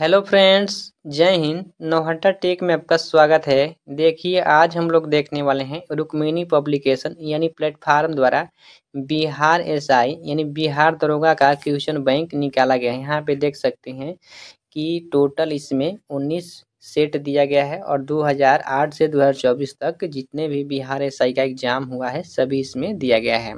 Hello friends जय Hind Nohta take में आपका स्वागत है देखिए आज हम लोग देखने वाले हैं रुक्मिणी पब्लिकेशन यानी प्लेटफार्म द्वारा बिहार एसआई यानी बिहार दरोगा का क्वेश्चन बैंक निकाला गया है यहाँ पे देख सकते हैं कि टोटल इसमें सेट दिया गया है और 2008 से 2024 तक जितने भी बिहार एस का एग्जाम हुआ है सभी इसमें दिया गया है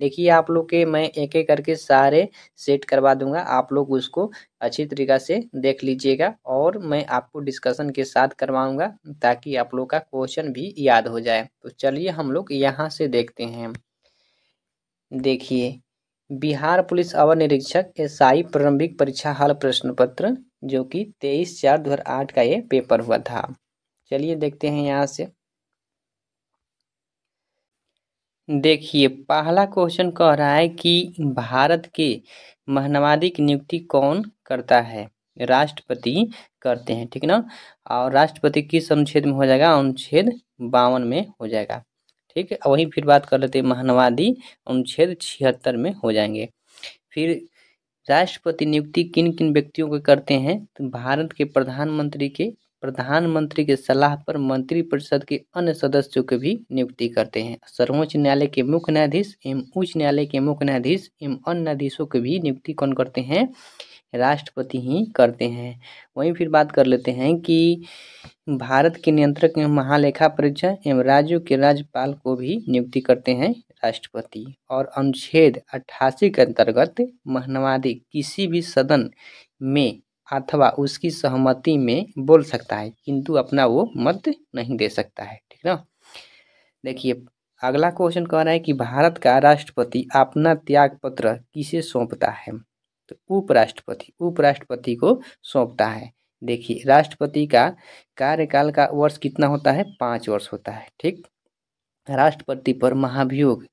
देखिए आप लोग के मैं एक एक करके सारे सेट करवा दूंगा आप लोग उसको अच्छी तरीक़ा से देख लीजिएगा और मैं आपको डिस्कशन के साथ करवाऊंगा ताकि आप लोग का क्वेश्चन भी याद हो जाए तो चलिए हम लोग यहाँ से देखते हैं देखिए बिहार पुलिस अवर निरीक्षक एस आई प्रारंभिक परीक्षा हल प्रश्न पत्र जो कि तेईस चार दो हज़ार आठ का ये पेपर हुआ था चलिए देखते हैं यहाँ से देखिए पहला क्वेश्चन कह रहा है कि भारत के महानवादी की नियुक्ति कौन करता है राष्ट्रपति करते हैं ठीक ना और राष्ट्रपति किस अनुच्छेद में हो जाएगा अनुच्छेद बावन में हो जाएगा ठीक है वहीं फिर बात कर लेते हैं महानवादी अनुच्छेद छिहत्तर में हो जाएंगे फिर राष्ट्रपति नियुक्ति किन किन व्यक्तियों को करते हैं तो भारत के प्रधानमंत्री के प्रधानमंत्री के सलाह पर मंत्रिपरिषद के अन्य सदस्यों की भी नियुक्ति करते हैं सर्वोच्च न्यायालय के मुख्य न्यायाधीश एवं उच्च न्यायालय के मुख्य न्यायाधीश एवं अन्य न्यायाधीशों की भी नियुक्ति कौन करते हैं राष्ट्रपति ही करते हैं वहीं फिर बात कर लेते हैं कि भारत के नियंत्रक एवं महालेखा परीक्षा एवं राज्यों के राज्यपाल को भी नियुक्ति करते हैं राष्ट्रपति और अनुच्छेद अट्ठासी के अंतर्गत महनवादी किसी भी सदन में अथवा उसकी सहमति में बोल सकता है किंतु अपना वो मत नहीं दे सकता है ठीक ना देखिए अगला क्वेश्चन कह रहा है कि भारत का राष्ट्रपति अपना त्याग पत्र किसे सौंपता है तो उपराष्ट्रपति उपराष्ट्रपति को सौंपता है देखिए राष्ट्रपति का कार्यकाल का वर्ष कितना होता है पाँच वर्ष होता है ठीक राष्ट्रपति पर महाभियोग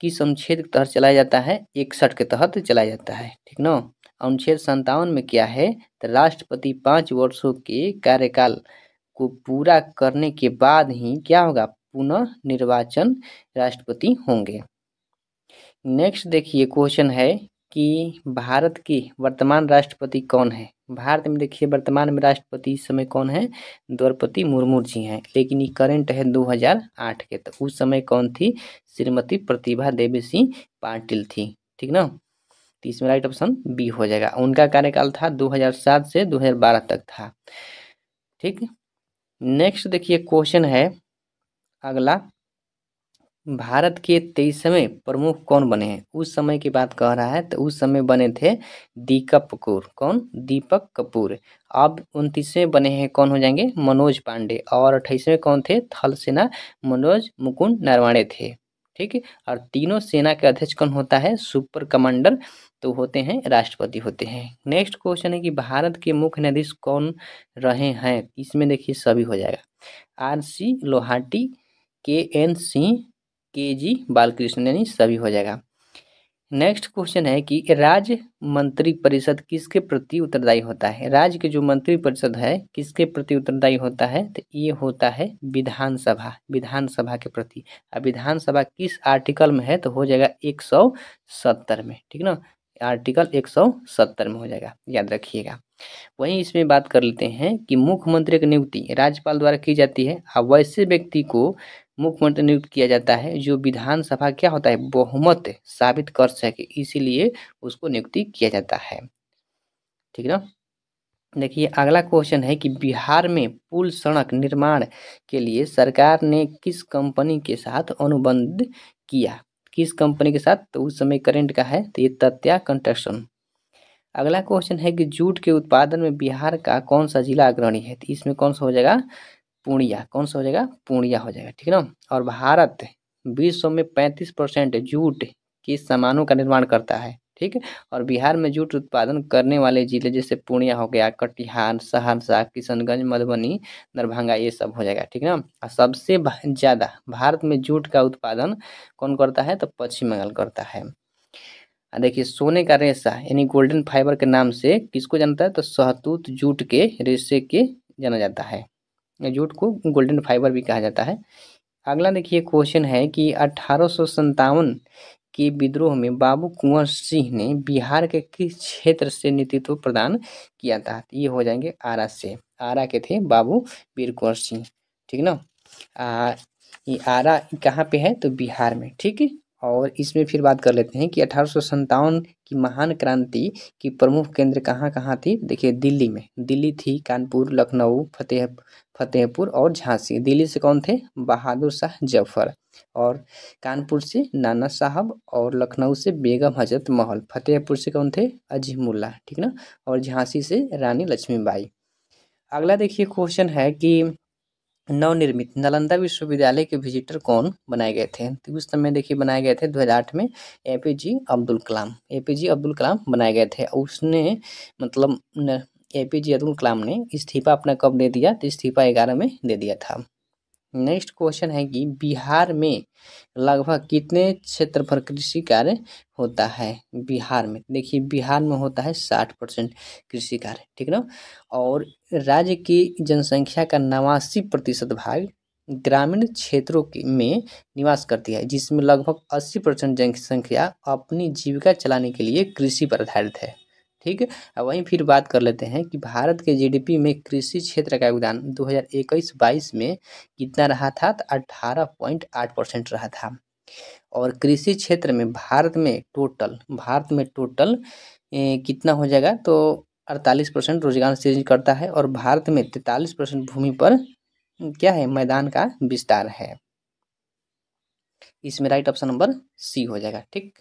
किस अनुच्छेद के तहत चलाया जाता है इकसठ के तहत चलाया जाता है ठीक ना अनुच्छेद संतावन में क्या है तो राष्ट्रपति पाँच वर्षों के कार्यकाल को पूरा करने के बाद ही क्या होगा पुनः निर्वाचन राष्ट्रपति होंगे नेक्स्ट देखिए क्वेश्चन है कि भारत के वर्तमान राष्ट्रपति कौन है भारत में देखिए वर्तमान में राष्ट्रपति इस समय कौन है द्रौपदी मुर्मू जी हैं लेकिन ये करंट है 2008 के तो उस समय कौन थी श्रीमती प्रतिभा देवी सिंह पाटिल थी ठीक ना तो इसमें राइट ऑप्शन बी हो जाएगा उनका कार्यकाल था 2007 से 2012 तक था ठीक नेक्स्ट देखिए क्वेश्चन है अगला भारत के तेईसवें प्रमुख कौन बने हैं उस समय की बात कह रहा है तो उस समय बने थे दीपक कपूर कौन दीपक कपूर अब उनतीसवें बने हैं कौन हो जाएंगे मनोज पांडे और अट्ठाईसवें कौन थे थल सेना मनोज मुकुंद नरवाणे थे ठीक है और तीनों सेना के अध्यक्ष कौन होता है सुपर कमांडर तो होते हैं राष्ट्रपति होते हैं नेक्स्ट क्वेश्चन है कि भारत के मुख्य न्यायाधीश कौन रहे हैं इसमें देखिए सभी हो जाएगा आर सी लोहाटी के एन सिंह के जी बालकृष्ण यानी सभी हो जाएगा नेक्स्ट क्वेश्चन है कि राज्य मंत्री परिषद किसके प्रति उत्तरदायी होता है राज्य के जो मंत्री परिषद है किसके प्रति उत्तरदायी होता है तो ये होता है विधानसभा विधानसभा के प्रति अब विधानसभा किस आर्टिकल में है तो हो जाएगा एक सौ सत्तर में ठीक ना आर्टिकल एक सौ सत्तर में हो जाएगा याद रखिएगा वहीं इसमें बात कर लेते हैं कि मुख्यमंत्री की नियुक्ति राज्यपाल द्वारा की जाती है और वैसे व्यक्ति को मुख्यमंत्री नियुक्त किया जाता है जो विधानसभा क्या होता है बहुमत साबित कर सके इसीलिए उसको नियुक्ति किया जाता है ठीक ना देखिए अगला क्वेश्चन है कि बिहार में पुल सड़क निर्माण के लिए सरकार ने किस कंपनी के साथ अनुबंध किया किस कंपनी के साथ तो उस समय करंट का है तो ये तत्या कंस्ट्रक्शन अगला क्वेश्चन है कि जूट के उत्पादन में बिहार का कौन सा जिला अग्रणी है तो इसमें कौन सा हो जाएगा पूर्णिया कौन सा हो जाएगा पूर्णिया हो जाएगा ठीक है ना और भारत विश्व में पैंतीस परसेंट जूट के सामानों का निर्माण करता है ठीक और बिहार में जूट उत्पादन करने वाले जिले जैसे पूर्णिया हो गया कटिहार सहरसा किशनगंज मधुबनी दरभंगा ये सब हो जाएगा ठीक ना और सबसे ज़्यादा भारत में जूट का उत्पादन कौन करता है तो पश्चिम बंगाल करता है देखिए सोने का रेशा यानी गोल्डन फाइबर के नाम से किसको जानता है तो सहतूत जूट के रेशे के जाना जाता है जूट को गोल्डन फाइबर भी कहा जाता है अगला देखिए क्वेश्चन है कि अठारह के विद्रोह में बाबू कुंवर सिंह ने बिहार के किस क्षेत्र से नेतृत्व प्रदान किया था तो ये हो जाएंगे आरा से आरा के थे बाबू वीर कुंवर सिंह ठीक ना आ, ये आरा कहाँ पे है तो बिहार में ठीक है और इसमें फिर बात कर लेते हैं कि अठारह की महान क्रांति की प्रमुख केंद्र कहाँ कहाँ थी देखिए दिल्ली में दिल्ली थी कानपुर लखनऊ फतेह फतेहपुर और झांसी दिल्ली से कौन थे बहादुर शाह जफर और कानपुर से नाना साहब और लखनऊ से बेगम हजरत महल फतेहपुर से कौन थे अजीमुल्ला ठीक ना और झांसी से रानी लक्ष्मीबाई अगला देखिए क्वेश्चन है कि नवनिर्मित नालंदा विश्वविद्यालय के विजिटर कौन बनाए गए थे तो उस समय देखिए बनाए गए थे 2008 में A P J Abdul Kalam A P J Abdul Kalam बनाए गए थे उसने मतलब ए पी जे अब्दुल कलाम ने इस्तीफा अपना कब दे दिया तो इस्तीफा ग्यारह में दे दिया था नेक्स्ट क्वेश्चन है कि बिहार में लगभग कितने क्षेत्र पर कृषि कार्य होता है बिहार में देखिए बिहार में होता है साठ परसेंट कृषि कार्य ठीक ना और राज्य की जनसंख्या का नवासी प्रतिशत भाग ग्रामीण क्षेत्रों के में निवास करती है जिसमें लगभग अस्सी परसेंट जनसंख्या अपनी जीविका चलाने के लिए कृषि पर आधारित है ठीक वहीं फिर बात कर लेते हैं कि भारत के जीडीपी में कृषि क्षेत्र का योगदान 2021-22 में कितना रहा था तो अठारह पॉइंट आठ परसेंट रहा था और कृषि क्षेत्र में भारत में टोटल भारत में टोटल ए, कितना हो जाएगा तो अड़तालीस परसेंट रोजगार सृजन करता है और भारत में तैतालीस परसेंट भूमि पर क्या है मैदान का विस्तार है इसमें राइट ऑप्शन नंबर सी हो जाएगा ठीक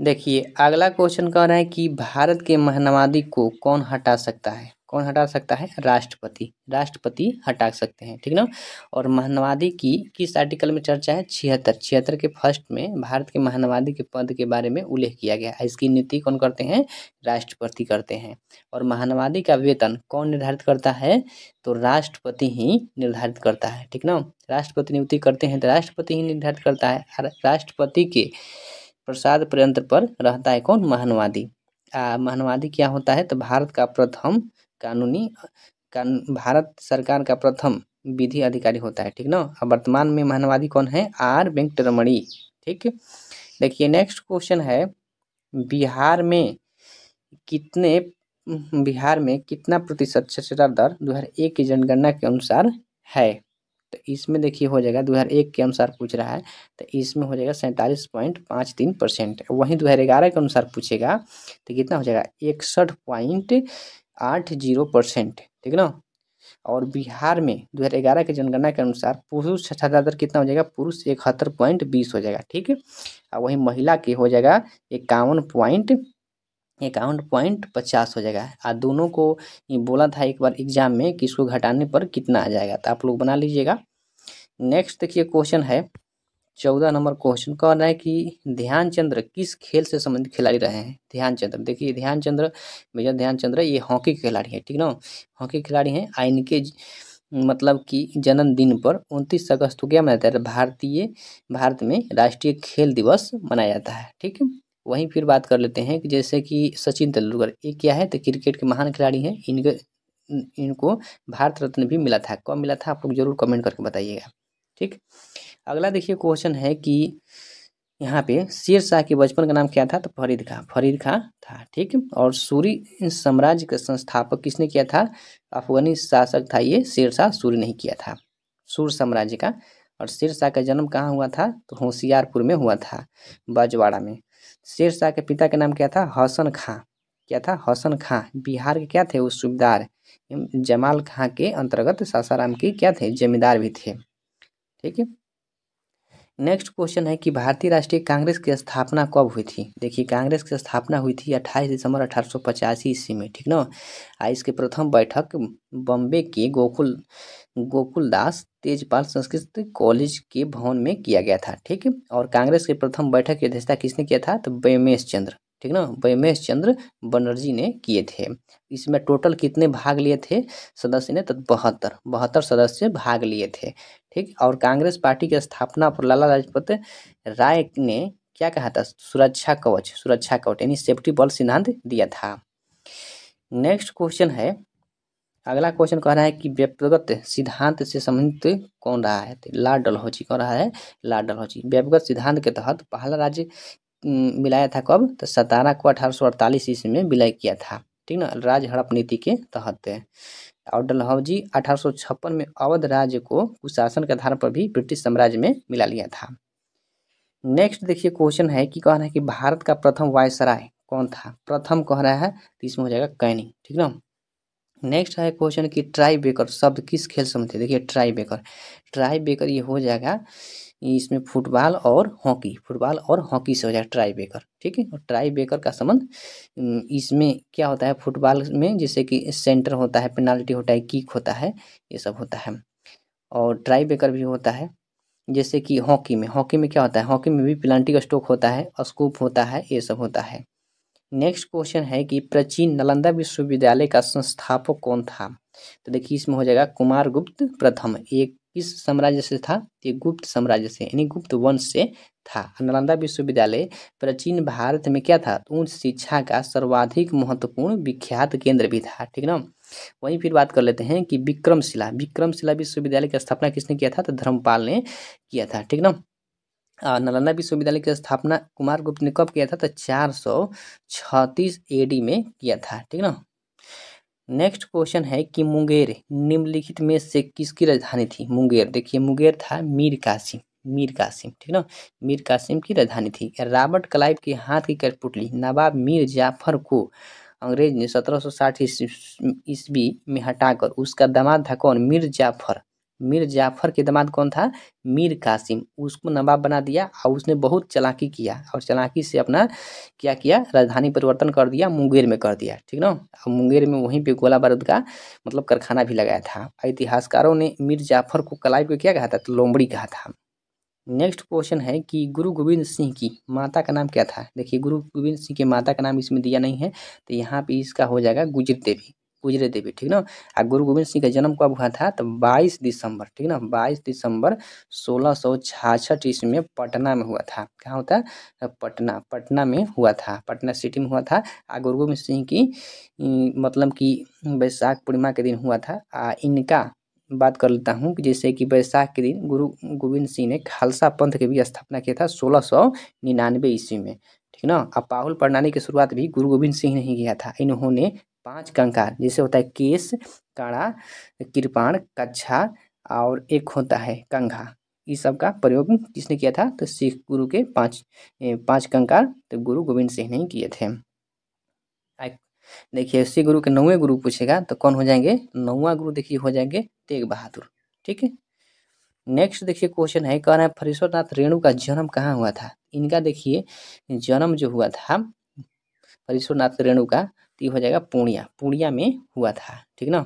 देखिए अगला क्वेश्चन कह रहा है कि भारत के महानवादी को कौन हटा सकता है कौन हटा सकता है राष्ट्रपति राष्ट्रपति हटा सकते हैं ठीक ना और महानवादी की किस आर्टिकल में चर्चा है छिहत्तर छिहत्तर के फर्स्ट में भारत के महानवादी के पद के बारे में उल्लेख किया गया है इसकी नीति कौन करते हैं राष्ट्रपति करते हैं और महानवादी का वेतन कौन निर्धारित करता है तो राष्ट्रपति ही निर्धारित करता है ठीक ना राष्ट्रपति नियुक्ति करते हैं तो राष्ट्रपति ही निर्धारित करता है राष्ट्रपति के प्रसाद पर्यंत्र पर रहता है कौन महानवादी आ महानवादी क्या होता है तो भारत का प्रथम कानूनी कान, भारत सरकार का प्रथम विधि अधिकारी होता है ठीक ना अब वर्तमान में महानवादी कौन है आर वेंकटरमणी ठीक देखिए नेक्स्ट क्वेश्चन है बिहार में कितने बिहार में कितना प्रतिशत साक्षरता दर एक की जनगणना के अनुसार है तो इसमें देखिए हो जाएगा दो के अनुसार पूछ रहा है तो इसमें हो जाएगा सैंतालीस पॉइंट पाँच तीन परसेंट वहीं दो के अनुसार पूछेगा तो कितना हो जाएगा इकसठ पॉइंट आठ जीरो परसेंट ठीक ना और बिहार में दो हज़ार ग्यारह के जनगणना के अनुसार पुरुष छठा दर कितना हो जाएगा पुरुष इकहत्तर पॉइंट बीस हो जाएगा ठीक और वहीं महिला की हो जाएगा इक्यावन पॉइंट अकाउंट पॉइंट पचास हो जाएगा और दोनों को ये बोला था एक बार एग्जाम में कि इसको घटाने पर कितना आ जाएगा तो आप लोग बना लीजिएगा नेक्स्ट देखिए क्वेश्चन है चौदह नंबर क्वेश्चन कह रहा है कि ध्यानचंद्र किस खेल से संबंधित खिलाड़ी रहे हैं ध्यानचंद्र देखिए ध्यानचंद्र मेजर ध्यानचंद्र ये हॉकी के खिलाड़ी हैं ठीक ना हॉकी खिलाड़ी हैं आ इनके मतलब कि जन्मदिन पर उनतीस अगस्त को क्या मनाया जाता है भारतीय भारत में राष्ट्रीय खेल दिवस मनाया जाता है ठीक है वहीं फिर बात कर लेते हैं कि जैसे कि सचिन तेंदुलकर ये क्या है तो क्रिकेट के महान खिलाड़ी हैं इनके इनको भारत रत्न भी मिला था कब मिला था आप लोग जरूर कमेंट करके बताइएगा ठीक अगला देखिए क्वेश्चन है कि यहाँ पे शेर शाह के बचपन का नाम क्या था तो फरीद खां फरीद खां था ठीक और सूरी साम्राज्य का संस्थापक किसने किया था अफगानी शासक था ये शेर शाह सूर्य नहीं किया था सूर साम्राज्य का और शेर शाह का जन्म कहाँ हुआ था तो होशियारपुर में हुआ था बाजवाड़ा में शेर शाह के पिता का नाम क्या था हसन खां क्या था हसन खां बिहार के क्या थे वो सूबेदार जमाल खां के अंतर्गत सासाराम के क्या थे जमींदार भी थे ठीक है नेक्स्ट क्वेश्चन है कि भारतीय राष्ट्रीय कांग्रेस की स्थापना कब हुई थी देखिए कांग्रेस की स्थापना हुई थी 28 दिसंबर अठारह ईस्वी में ठीक ना आ इसके प्रथम बैठक बम्बे के गोकुल गोकुलदास तेजपाल संस्कृत कॉलेज के भवन में किया गया था ठीक और कांग्रेस के प्रथम बैठक की अध्यक्षता किसने किया था तो बेमेश चंद्र ठीक ना वेमेश चंद्र बनर्जी ने किए थे इसमें टोटल कितने भाग लिए थे सदस्य ने तो बहत्तर बहत्तर सदस्य भाग लिए थे ठीक और कांग्रेस पार्टी की स्थापना पर लाला लाजपत राय ने क्या कहा था सुरक्षा कवच सुरक्षा कवच यानी सेफ्टी बल सिद्धांत दिया था नेक्स्ट क्वेश्चन है अगला क्वेश्चन कह रहा है कि व्यक्तिगत सिद्धांत से संबंधित कौन रहा है तो लॉर्ड कौन रहा है लॉर्ड डलहौजी व्यक्तिगत सिद्धांत के तहत पहला राज्य मिलाया था कब तो सतारा को अठारह सौ अड़तालीस ईस्वी में विलय किया था ठीक ना राज हड़प नीति के तहत और डलहौजी अठारह में अवध राज्य को कुशासन के आधार पर भी ब्रिटिश साम्राज्य में मिला लिया था नेक्स्ट देखिए क्वेश्चन है कि कह रहा है कि भारत का प्रथम वायसराय कौन था प्रथम कह रहा है तो इसमें हो जाएगा कैनिंग ठीक ना नेक्स्ट है क्वेश्चन कि ट्राई बेकर शब्द किस खेल से संबंधित देखिए ट्राई बेकर ट्राई बेकर ये हो जाएगा इसमें फुटबॉल और हॉकी फुटबॉल और हॉकी से हो जाए ट्राई बेकर ठीक है और ट्राई बेकर का संबंध इसमें क्या होता है फुटबॉल में जैसे कि सेंटर होता है पेनाल्टी होता है किक होता है ये सब होता है और ट्राई बेकर भी होता है जैसे कि हॉकी में हॉकी में क्या होता है हॉकी में भी पेनाल्टी का स्ट्रोक होता है स्कूप होता है ये सब होता है नेक्स्ट क्वेश्चन है कि प्राचीन नालंदा विश्वविद्यालय का संस्थापक कौन था तो देखिए इसमें हो जाएगा कुमार गुप्त प्रथम एक किस साम्राज्य से था ये गुप्त साम्राज्य से यानी गुप्त वंश से था नालंदा विश्वविद्यालय प्राचीन भारत में क्या था तो उच्च शिक्षा का सर्वाधिक महत्वपूर्ण विख्यात केंद्र भी था ठीक ना वहीं फिर बात कर लेते हैं कि विक्रमशिला विक्रमशिला विश्वविद्यालय की स्थापना किसने किया था तो धर्मपाल ने किया था ठीक ना नालंदा विश्वविद्यालय की स्थापना कुमार गुप्त ने कब किया था तो चार सौ छत्तीस एडी में किया था ठीक ना नेक्स्ट क्वेश्चन है कि मुंगेर निम्नलिखित में से किसकी राजधानी थी मुंगेर देखिए मुंगेर था मीर कासिम मीर कासिम ठीक ना मीर कासिम की राजधानी थी रॉबर्ट क्लाइव के हाथ की कठपुतली नवाब मीर जाफर को अंग्रेज ने 1760 ईस्वी में हटाकर उसका दामाद था कौन मीर जाफर मीर जाफर के दामाद कौन था मीर कासिम उसको नवाब बना दिया और उसने बहुत चलाकी किया और चलाकी से अपना क्या किया राजधानी परिवर्तन कर दिया मुंगेर में कर दिया ठीक ना और मुंगेर में वहीं पे गोला बारूद का मतलब कारखाना भी लगाया था इतिहासकारों ने मीर जाफर को कलाइब को क्या कहा था तो लोमड़ी कहा था नेक्स्ट क्वेश्चन है कि गुरु गोविंद सिंह की माता का नाम क्या था देखिए गुरु गोविंद सिंह की माता का नाम इसमें दिया नहीं है तो यहाँ पे इसका हो जाएगा गुजर देवी पुजरे देवी ठीक ना आ गुरु गोविंद सिंह का जन्म कब हुआ था तो 22 दिसंबर ठीक ना 22 दिसंबर सोलह सौ ईस्वी में पटना में हुआ था कहाँ होता पटना पटना में हुआ था पटना सिटी में हुआ था आ गुरु गोविंद सिंह की मतलब कि वैशाख पूर्णिमा के दिन हुआ था आ इनका बात कर लेता हूँ जैसे कि बैसाख के दिन गुरु गोविंद सिंह ने खालसा पंथ की भी स्थापना किया था सोलह सौ निन्यानवे ईस्वी में ठीक ना अब पाहुल प्रणाली की शुरुआत भी गुरु गोविंद सिंह ने ही किया था इन्होंने पांच कंकार जिसे होता है केस काड़ा कृपाण कच्छा और एक होता है कंघा ये सब का प्रयोग किसने किया था तो सिख गुरु के पांच पांच कंकार तो गुरु गोविंद सिंह ने किए थे देखिए सिख गुरु के नौवे गुरु पूछेगा तो कौन हो जाएंगे नौवा गुरु देखिए हो जाएंगे तेग बहादुर ठीक है नेक्स्ट देखिए क्वेश्चन है कह रहे हैं फरीश्वर नाथ रेणु का जन्म कहाँ हुआ था इनका देखिए जन्म जो हुआ था फरीश्वर नाथ रेणु का तो ये हो जाएगा पूर्णिया पूर्णिया में हुआ था ठीक ना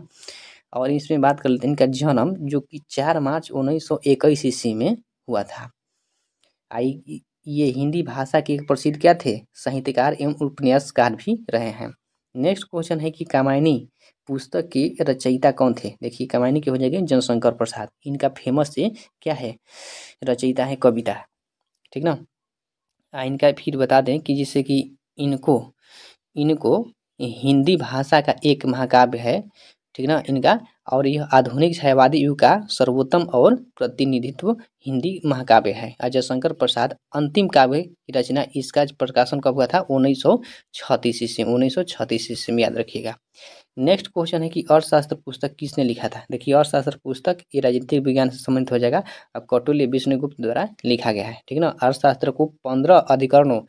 और इसमें बात कर लेते हैं इनका जन्म जो कि चार मार्च उन्नीस सौ इक्कीस ईस्वी में हुआ था आई ये हिंदी भाषा के प्रसिद्ध क्या थे साहित्यकार एवं उपन्यासकार भी रहे हैं नेक्स्ट क्वेश्चन है कि कामायनी पुस्तक के रचयिता कौन थे देखिए कामायनी के हो जाएंगे जनशंकर प्रसाद इनका फेमस से क्या है रचयिता है कविता ठीक ना आ इनका फिर बता दें कि जिससे कि इनको इनको हिंदी भाषा का एक महाकाव्य है ठीक ना इनका और यह आधुनिक छायावादी युग का सर्वोत्तम और प्रतिनिधित्व हिंदी महाकाव्य है अजय शंकर प्रसाद अंतिम काव्य की रचना इसका प्रकाशन कब हुआ था उन्नीस सौ छत्तीस ईस्वी उन्नीस सौ छत्तीस ईस्वी में याद रखिएगा नेक्स्ट क्वेश्चन है कि अर्थशास्त्र पुस्तक किसने लिखा था देखिए अर्थशास्त्र पुस्तक ये राजनीतिक विज्ञान से संबंधित हो जाएगा अब कौटुल्य विष्णुगुप्त द्वारा लिखा गया है ठीक है ना अर्थशास्त्र को पंद्रह अधिकरणों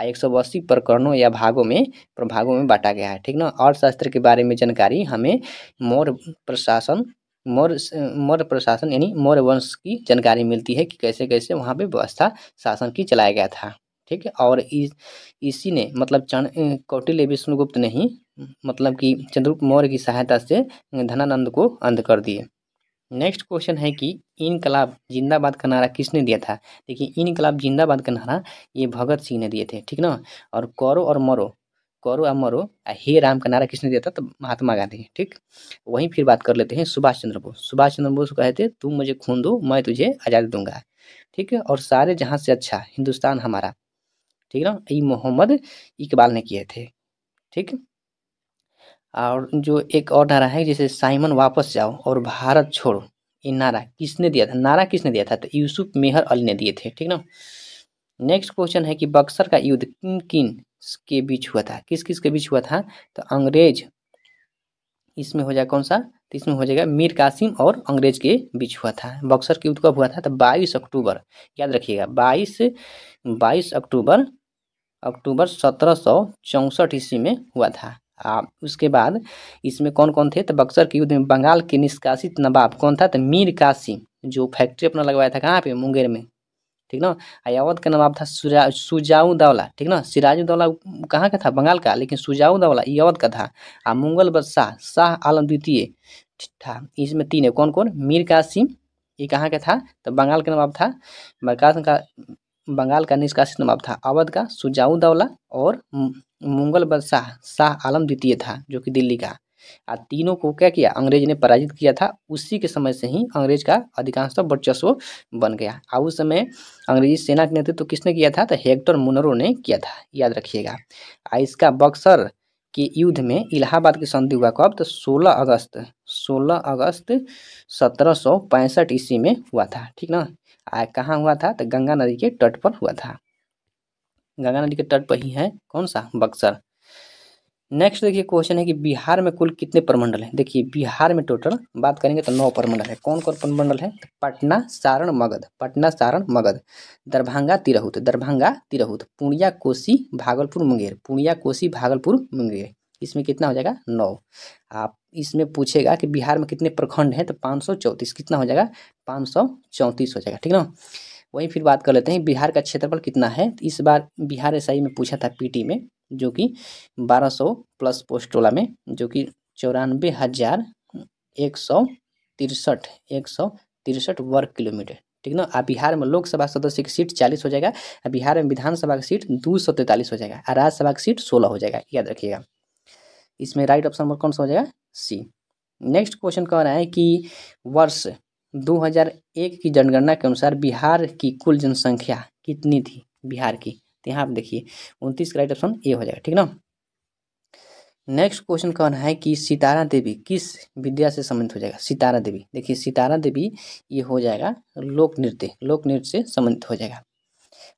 आ एक सौ अस्सी प्रकरणों या भागों में प्रभागों में बांटा गया है ठीक ना अर्थशास्त्र के बारे में जानकारी हमें मौर्य प्रशासन मौर्य मौर्य प्रशासन यानी मौर्य वंश की जानकारी मिलती है कि कैसे कैसे वहाँ पर व्यवस्था शासन की चलाया गया था ठीक है और इस इसी ने मतलब चण कौटिल्य विष्णुगुप्त ने ही मतलब कि चंद्रगुप्त मौर्य की सहायता से धनानंद को अंध कर दिए नेक्स्ट क्वेश्चन है कि इनकलाब जिंदाबाद का नारा किसने दिया था देखिए इनकलाब जिंदाबाद का नारा ये भगत सिंह ने दिए थे ठीक ना और कौरव और मरो करो और मरो हे राम का नारा किसने दिया था तो महात्मा गांधी ठीक वहीं फिर बात कर लेते हैं सुभाष चंद्र बोस सुभाष चंद्र बोस कहे थे तुम मुझे खून दो मैं तुझे आज़ादी दूंगा ठीक है और सारे जहाँ से अच्छा हिंदुस्तान हमारा ठीक है ना ये मोहम्मद इकबाल ने किए थे ठीक और जो एक और नारा है जैसे साइमन वापस जाओ और भारत छोड़ो ये नारा किसने दिया था नारा किसने दिया था तो यूसुफ मेहर अली ने दिए थे ठीक ना नेक्स्ट क्वेश्चन है कि बक्सर का युद्ध किन किन के बीच हुआ था किस किस के बीच हुआ था तो अंग्रेज इसमें हो जाएगा कौन सा तो इसमें हो जाएगा मीर कासिम और अंग्रेज के बीच हुआ था बक्सर के युद्ध कब हुआ था तो 22 अक्टूबर याद रखिएगा 22 22 अक्टूबर अक्टूबर सत्रह सौ चौंसठ ईस्वी में हुआ था आ, उसके बाद इसमें कौन कौन थे तो बक्सर के युद्ध में बंगाल के निष्कासित नवाब कौन था तो मीर कासिम जो फैक्ट्री अपना लगवाया था कहाँ पे मुंगेर में ठीक ना अयावत का नवाब था दौला ठीक ना दौला कहाँ का था बंगाल का लेकिन सुजाउदौला यावत का था आ मुगल बदशाह शाह आलम द्वितीय था इसमें तीन है कौन कौन मीर कासिम ये कहाँ का था तो बंगाल का नवाब था मरकाज का बंगाल का निष्कासित नवाब था अवध का दौला और मुगल बादशाह शाह आलम द्वितीय था जो कि दिल्ली का आ तीनों को क्या किया अंग्रेज ने पराजित किया था उसी के समय से ही अंग्रेज का अधिकांशतः तो वर्चस्व बन गया आ उस समय अंग्रेजी सेना के नेतृत्व तो किसने किया था तो हेक्टर मुनरो ने किया था याद रखिएगा आ इसका बक्सर के युद्ध में इलाहाबाद की संधि हुआ कब तो 16 अगस्त 16 अगस्त सत्रह ईस्वी में हुआ था ठीक ना कहाँ हुआ था तो गंगा नदी के तट पर हुआ था गंगा नदी के तट पर ही है कौन सा बक्सर नेक्स्ट देखिए क्वेश्चन है कि बिहार में कुल कितने प्रमंडल हैं देखिए बिहार में टोटल बात करेंगे तो नौ प्रमंडल है कौन कौन प्रमंडल है पटना सारण मगध पटना सारण मगध दरभंगा तिरहुत दरभंगा तिरहुत पूर्णिया कोसी भागलपुर मुंगेर पूर्णिया कोसी भागलपुर मुंगेर इसमें कितना हो जाएगा नौ आप इसमें पूछेगा कि बिहार में कितने प्रखंड हैं तो पाँच सौ चौंतीस कितना हो जाएगा पाँच सौ चौंतीस हो जाएगा ठीक ना वहीं फिर बात कर लेते हैं बिहार का क्षेत्रफल कितना है तो इस बार बिहार एस में पूछा था पी में जो कि बारह प्लस पोस्ट वाला में जो कि चौरानवे हज़ार एक सौ तिरसठ एक सौ तिरसठ वर्ग किलोमीटर ठीक ना आ बिहार में लोकसभा सदस्य की सीट चालीस हो जाएगा बिहार में विधानसभा की सीट दो सौ तैंतालीस हो जाएगा और राज्यसभा की सीट सोलह हो जाएगा याद रखिएगा इसमें राइट ऑप्शन नंबर कौन सा हो जाएगा सी नेक्स्ट क्वेश्चन कह रहा है कि वर्ष 2001 की जनगणना के अनुसार बिहार की कुल जनसंख्या कितनी थी बिहार की तो यहाँ आप देखिए उनतीस का राइट ऑप्शन ए हो जाएगा ठीक ना नेक्स्ट क्वेश्चन कौन है कि सितारा देवी किस विद्या से संबंधित हो जाएगा सितारा देवी देखिए सितारा देवी ये हो जाएगा लोक नृत्य लोक नृत्य से संबंधित हो जाएगा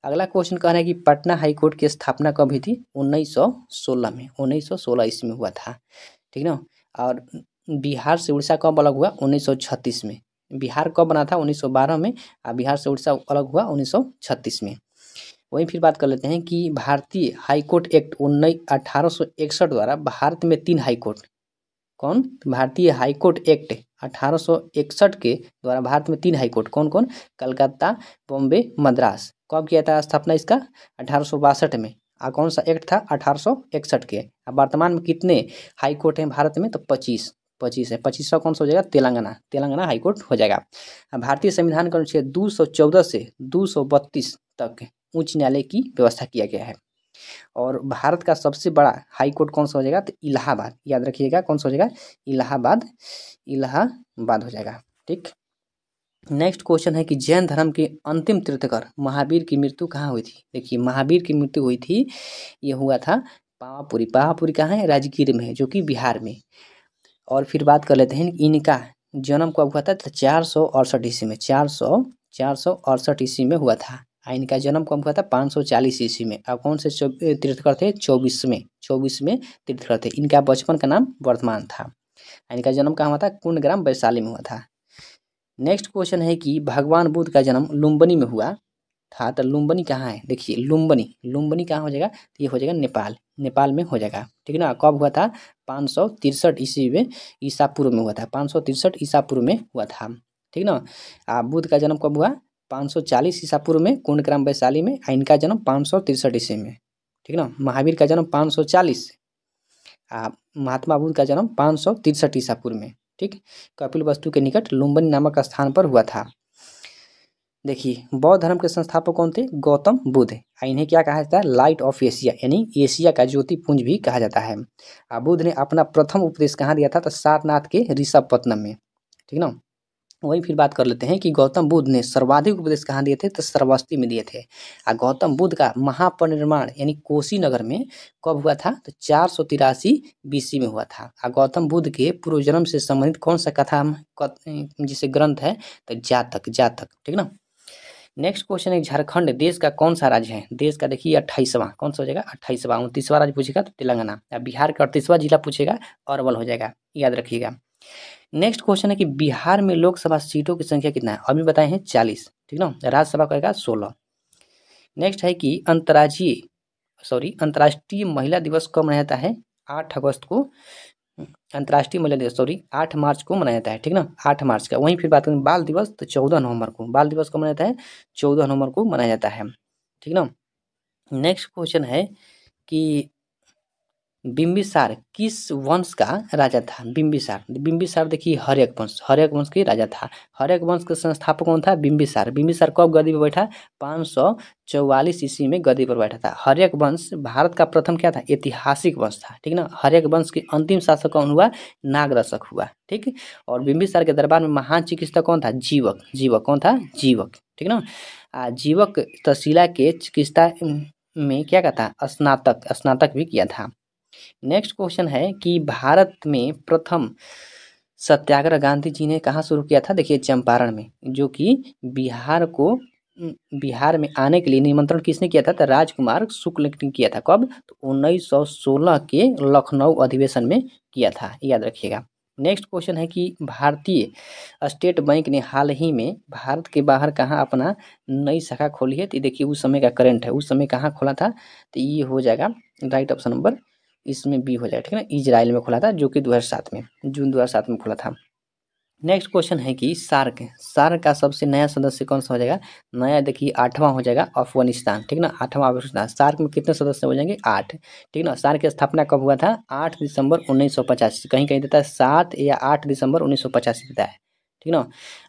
अगला क्वेश्चन कह रहा है कि पटना हाई कोर्ट की स्थापना कब हुई थी 1916 में 1916 ईस्वी में हुआ था ठीक ना और बिहार से उड़ीसा कब अलग हुआ 1936 में बिहार कब बना था 1912 में और बिहार से उड़ीसा अलग हुआ 1936 में वहीं फिर बात कर लेते हैं कि भारतीय हाईकोर्ट एक्ट उन्नीस अठारह द्वारा भारत में तीन हाईकोर्ट कौन भारतीय हाईकोर्ट एक्ट अठारह के द्वारा भारत में तीन हाईकोर्ट कौन कौन कलकत्ता बॉम्बे मद्रास कब किया था स्थापना इसका अठारह में आ कौन सा एक्ट था अठारह के अब वर्तमान में कितने हाईकोर्ट हैं भारत में तो पच्चीस पच्चीस है सौ कौन सा हो जाएगा तेलंगाना तेलंगाना हाईकोर्ट हो जाएगा अब भारतीय संविधान का अनुच्छेद दो सौ चौदह से दो सौ बत्तीस तक उच्च न्यायालय की व्यवस्था किया गया है और भारत का सबसे बड़ा हाई कोर्ट कौन सा हो जाएगा तो इलाहाबाद याद रखिएगा कौन सा हो जाएगा इलाहाबाद इलाहाबाद हो जाएगा ठीक नेक्स्ट क्वेश्चन है कि जैन धर्म के अंतिम तीर्थकर महावीर की मृत्यु कहाँ हुई थी देखिए महावीर की मृत्यु हुई थी ये हुआ था पावापुरी पावापुरी कहाँ है राजगीर में है जो कि बिहार में और फिर बात कर लेते हैं इनका जन्म कब हुआ था तो चार सौ अड़सठ ईस्वी में चार सौ चार सौ अड़सठ ईस्वी में हुआ था इनका जन्म कब हुआ था पाँच सौ चालीस ईस्वी में और कौन से तीर्थकर थे चौबीस में चौबीस में तीर्थकर थे इनका बचपन का नाम वर्धमान था इनका जन्म कहाँ हुआ था कुंड ग्राम वैशाली में हुआ था नेक्स्ट क्वेश्चन है कि भगवान बुद्ध का जन्म लुम्बनी में हुआ था तो लुम्बनी कहाँ है देखिए लुम्बनी लुम्बनी कहाँ हो जाएगा ये हो जाएगा नेपाल नेपाल में हो जाएगा ठीक है ना कब हुआ था पाँच सौ तिरसठ ईस्वी में ईसा पूर्व में हुआ था पाँच सौ तिरसठ ईसा पूर्व में हुआ था ठीक ना आ बुद्ध का जन्म कब हुआ पाँच सौ चालीस पूर्व में कुंड ग्राम वैशाली में और इनका जन्म पाँच सौ तिरसठ ईस्वी में ठीक ना महावीर का जन्म पाँच सौ चालीस आ महात्मा बुद्ध का जन्म पाँच सौ तिरसठ ईसापुर में ठीक कपिल वस्तु के निकट लुम्बनी नामक स्थान पर हुआ था देखिए बौद्ध धर्म के संस्थापक कौन थे गौतम बुद्ध इन्हें क्या कहा जाता है लाइट ऑफ एशिया यानी एशिया का ज्योति पुंज भी कहा जाता है बुद्ध ने अपना प्रथम उपदेश कहाँ दिया था तो सारनाथ के ऋषभपत्तनम में ठीक ना वही फिर बात कर लेते हैं कि गौतम बुद्ध ने सर्वाधिक उपदेश कहाँ दिए थे तो सर्वस्ती में दिए थे और गौतम बुद्ध का महापरिनिर्माण यानी कोसी नगर में कब हुआ था तो चार सौ तिरासी बीसी में हुआ था और गौतम बुद्ध के पूर्वजन्म से संबंधित कौन सा कथा जिसे ग्रंथ है तो जातक जातक ठीक ना नेक्स्ट क्वेश्चन है झारखंड देश का कौन सा राज्य है देश का देखिए अट्ठाईसवां कौन सा हो जाएगा अट्ठाईसवां उनतीसवां राज्य पूछेगा तो तेलंगाना बिहार का अड़तीसवां जिला पूछेगा अरवल हो जाएगा याद रखिएगा नेक्स्ट क्वेश्चन है कि बिहार में लोकसभा सीटों की संख्या कितना है अभी बताए हैं चालीस ठीक ना राज्यसभा करेगा सोलह नेक्स्ट है कि अंतर्राज्यीय सॉरी अंतर्राष्ट्रीय महिला दिवस कब मनाया जाता है आठ अगस्त को अंतर्राष्ट्रीय महिला दिवस सॉरी आठ मार्च को मनाया जाता है ठीक ना आठ मार्च का वहीं फिर बात करें बाल दिवस तो चौदह नवंबर को बाल दिवस कब मनाया जाता है चौदह नवंबर को मनाया जाता है ठीक ना नेक्स्ट क्वेश्चन है कि बिम्बिसार किस वंश का राजा था बिम्बिसार बिम्बिसार देखिए हरेक वंश हरेक वंश के राजा था हरेक वंश का संस्थापक कौन था बिम्बिसार बिम्बिसार कब गद्दी पर बैठा पाँच सौ चौवालीस ईस्वी में गद्दी पर बैठा था हरेक वंश भारत का प्रथम क्या था ऐतिहासिक वंश था ठीक ना हरेक वंश के अंतिम शासक कौन हुआ नागरसक हुआ ठीक और बिम्बिसार के दरबार में महान चिकित्सक कौन था जीवक जीवक कौन था जीवक ठीक ना आ जीवक तहसीला के चिकित्सा में क्या कहता स्नातक स्नातक भी किया था नेक्स्ट क्वेश्चन है कि भारत में प्रथम सत्याग्रह गांधी जी ने कहाँ शुरू किया था देखिए चंपारण में जो कि बिहार को बिहार में आने के लिए निमंत्रण किसने किया था तो राजकुमार शुक्ल ने किया था कब तो 1916 के लखनऊ अधिवेशन में किया था याद रखिएगा नेक्स्ट क्वेश्चन है कि भारतीय स्टेट बैंक ने हाल ही में भारत के बाहर कहाँ अपना नई शाखा खोली है तो देखिए उस समय का करंट है उस समय कहाँ खोला था तो ये हो जाएगा राइट ऑप्शन नंबर इसमें बी हो जाएगा ठीक है ना इजराइल में खुला था जो कि सात में जून सात में खुला था नेक्स्ट क्वेश्चन है कि सार्क सार्क का सबसे नया सदस्य कौन सा हो जाएगा नया देखिए आठवां हो जाएगा अफगानिस्तान ठीक ना आठवां अफगानिस्तान सार्क में कितने सदस्य हो जाएंगे आठ ठीक ना सार्क की स्थापना कब हुआ था आठ दिसंबर उन्नीस सौ पचासी कहीं कहीं देता है सात या आठ दिसंबर उन्नीस सौ पचासी देता है ठीक ना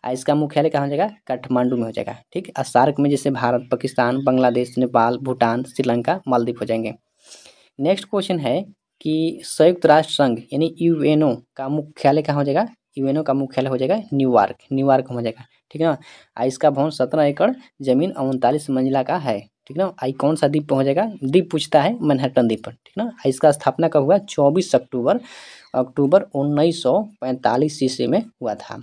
और इसका मुख्यालय कहाँ हो जाएगा काठमांडू में हो जाएगा ठीक और सार्क में जैसे भारत पाकिस्तान बांग्लादेश नेपाल भूटान श्रीलंका मालदीव हो जाएंगे नेक्स्ट क्वेश्चन है कि संयुक्त राष्ट्र संघ यानी यूएनओ का मुख्यालय कहाँ हो जाएगा यूएनओ का मुख्यालय हो जाएगा न्यूयॉर्क न्यूयॉर्क हो जाएगा ठीक है ना इसका भवन सत्रह एकड़ जमीन उनतालीस मंजिला का है ठीक ना आई कौन सा द्वीप हो जाएगा द्वीप पूछता है मैनहट्टन द्वीप पर ठीक ना इसका स्थापना कब हुआ चौबीस अक्टूबर अक्टूबर उन्नीस सौ पैंतालीस ईस्वी में हुआ था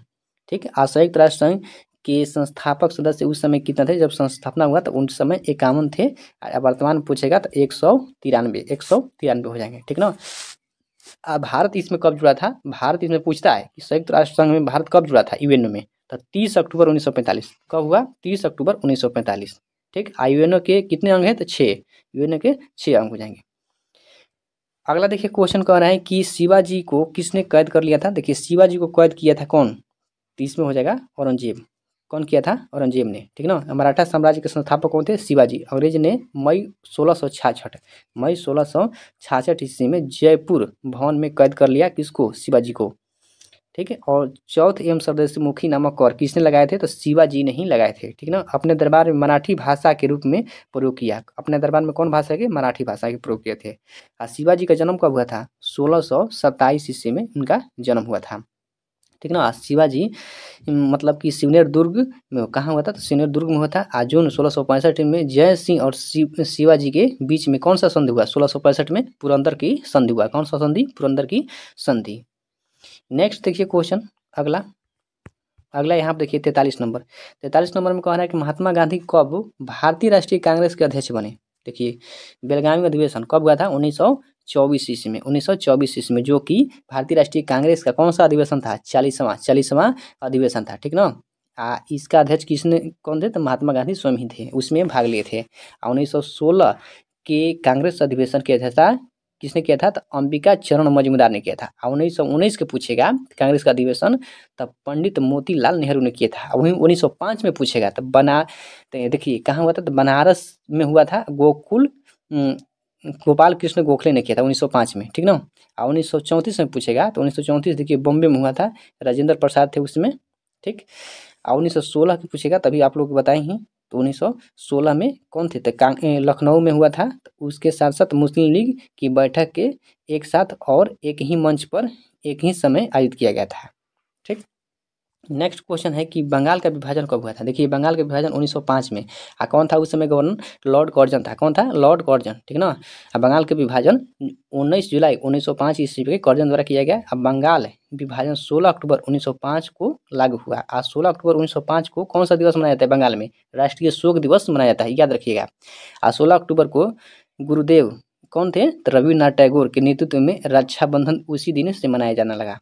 ठीक है संयुक्त राष्ट्र संघ कि संस्थापक सदस्य उस समय कितने थे जब संस्थापना हुआ तो उन समय इक्यावन थे वर्तमान पूछेगा तो एक सौ तिरानवे एक सौ तिरानवे हो जाएंगे ठीक ना भारत इसमें कब जुड़ा था भारत इसमें पूछता है कि संयुक्त राष्ट्र संघ में भारत कब जुड़ा था यूएनओ में तो तीस अक्टूबर उन्नीस कब हुआ तीस अक्टूबर उन्नीस ठीक आई के कितने अंग हैं तो छः यूएनओ के छः अंग हो जाएंगे अगला देखिए क्वेश्चन कह रहा है कि शिवाजी को किसने कैद कर लिया था देखिए शिवाजी को कैद किया था कौन तो इसमें हो जाएगा औरंगजेब कौन किया था औरंगजेब ने ठीक ना मराठा साम्राज्य के संस्थापक कौन थे शिवाजी अंग्रेज ने मई सोलह सौ छाछठ मई सोलह सौ छाछठ ईस्वी में जयपुर भवन में कैद कर लिया किसको शिवाजी को ठीक है और चौथ एवं मुखी नामक कौर किसने लगाए थे तो शिवाजी ने ही लगाए थे ठीक ना अपने दरबार में मराठी भाषा के रूप में प्रयोग किया अपने दरबार में कौन भाषा के मराठी भाषा के प्रयोग किए थे और शिवाजी का जन्म कब हुआ था सोलह सौ ईस्वी में इनका जन्म हुआ था ठीक ना शिवाजी मतलब कि सिवनेर दुर्ग में कहाँ हुआ था तो सिवनेर दुर्ग में हुआ था आज जून सोलह में जय सिंह और शिवाजी के बीच में कौन सा संधि हुआ सोलह में पुरंदर की संधि हुआ कौन सा संधि पुरंदर की संधि नेक्स्ट देखिए क्वेश्चन अगला अगला यहाँ पर देखिए तैतालीस नंबर तैतालीस नंबर में कह रहा है कि महात्मा गांधी कब भारतीय राष्ट्रीय कांग्रेस के अध्यक्ष बने देखिए बेलगामी अधिवेशन कब हुआ था चौबीस ईस्वी में उन्नीस सौ चौबीस ईस्वी में जो कि भारतीय राष्ट्रीय कांग्रेस का कौन सा अधिवेशन था चालीसवां चालीसवा अधिवेशन था ठीक ना आ इसका अध्यक्ष किसने कौन थे तो महात्मा गांधी स्वयं ही थे उसमें भाग लिए थे और उन्नीस सौ सोलह के कांग्रेस अधिवेशन की अध्यक्षता किसने किया था तो अंबिका चरण मजूमदार ने किया था और उन्नीस सौ उन्नीस के पूछेगा कांग्रेस का अधिवेशन तब तो पंडित मोतीलाल नेहरू ने किया था वहीं उन्नीस सौ पाँच में पूछेगा तो बना तो देखिए कहाँ हुआ था तो बनारस में हुआ था गोकुल गोपाल कृष्ण गोखले ने किया था उन्नीस में ठीक ना और उन्नीस में पूछेगा तो उन्नीस देखिए बॉम्बे में हुआ था राजेंद्र प्रसाद थे उसमें ठीक और 1916 की पूछेगा तभी आप लोग बताए ही तो सोलह में कौन थे तो लखनऊ में हुआ था तो उसके साथ साथ मुस्लिम लीग की बैठक के एक साथ और एक ही मंच पर एक ही समय आयोजित किया गया था ठीक नेक्स्ट क्वेश्चन है कि बंगाल का विभाजन कब हुआ था देखिए बंगाल का विभाजन 1905 में आ कौन था उस समय गवर्नर लॉर्ड कॉर्जन था कौन था लॉर्ड कॉर्जन ठीक ना अब बंगाल के विभाजन 19 जुलाई 1905 ईस्वी के कॉर्जन द्वारा किया गया अब बंगाल विभाजन 16 अक्टूबर 1905 को लागू हुआ आज 16 अक्टूबर 1905 को कौन सा दिवस मनाया जाता है बंगाल में राष्ट्रीय शोक दिवस मनाया जाता है याद रखिएगा आज सोलह अक्टूबर को गुरुदेव कौन थे तो रविन्द्रनाथ टैगोर के नेतृत्व में रक्षाबंधन उसी दिन से मनाया जाने लगा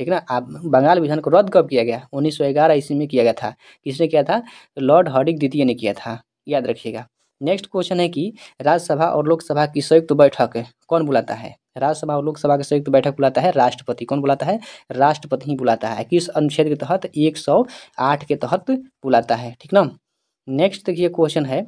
ठीक है ना अब बंगाल विधान को रद्द कब किया गया उन्नीस सौ ग्यारह ईस्वी में किया गया था किसने किया था तो लॉर्ड हॉर्डिक द्वितीय ने किया था याद रखिएगा नेक्स्ट क्वेश्चन है कि राज्यसभा और लोकसभा की संयुक्त बैठक कौन बुलाता है राज्यसभा और लोकसभा की संयुक्त बैठक बुलाता है राष्ट्रपति कौन बुलाता है राष्ट्रपति ही बुलाता है किस अनुच्छेद के तहत आठ के तहत बुलाता है ठीक ना नेक्स्ट देखिए क्वेश्चन है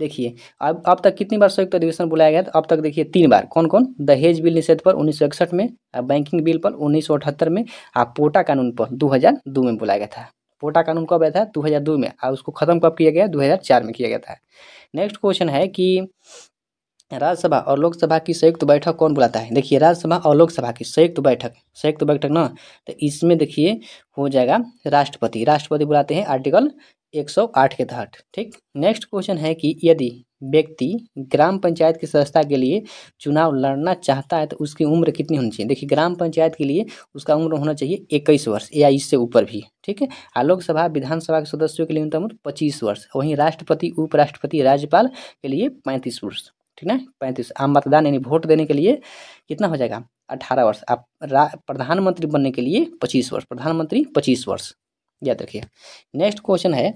देखिए अब अब तक कितनी बार संयुक्त अधिवेशन बुलाया गया तो अब तक देखिए तीन बार कौन कौन दहेज बिल निषेध पर उन्नीस में बैंकिंग बिल पर उन्नीस में और पोटा कानून पर 2002 में बुलाया गया था पोटा कानून कब आया था 2002 में और उसको ख़त्म कब किया गया 2004 में किया गया था नेक्स्ट क्वेश्चन है कि राज्यसभा और लोकसभा की संयुक्त बैठक कौन बुलाता है देखिए राज्यसभा और लोकसभा की संयुक्त बैठक संयुक्त बैठक ना तो इसमें देखिए हो जाएगा राष्ट्रपति राष्ट्रपति बुलाते हैं आर्टिकल एक सौ आठ के तहत ठीक नेक्स्ट क्वेश्चन है कि यदि व्यक्ति ग्राम पंचायत की सदस्यता के लिए चुनाव लड़ना चाहता है तो उसकी उम्र कितनी होनी चाहिए देखिए ग्राम पंचायत के लिए उसका उम्र होना चाहिए इक्कीस वर्ष या इससे ऊपर भी ठीक है आ लोकसभा विधानसभा के सदस्यों के लिए न्यूनतम उम्र पच्चीस वर्ष वहीं राष्ट्रपति उपराष्ट्रपति राज्यपाल के लिए पैंतीस वर्ष ठीक ना पैंतीस आम मतदान यानी वोट देने के लिए कितना हो जाएगा अठारह वर्ष आप प्रधानमंत्री बनने के लिए पच्चीस वर्ष प्रधानमंत्री पच्चीस वर्ष याद रखिए नेक्स्ट क्वेश्चन है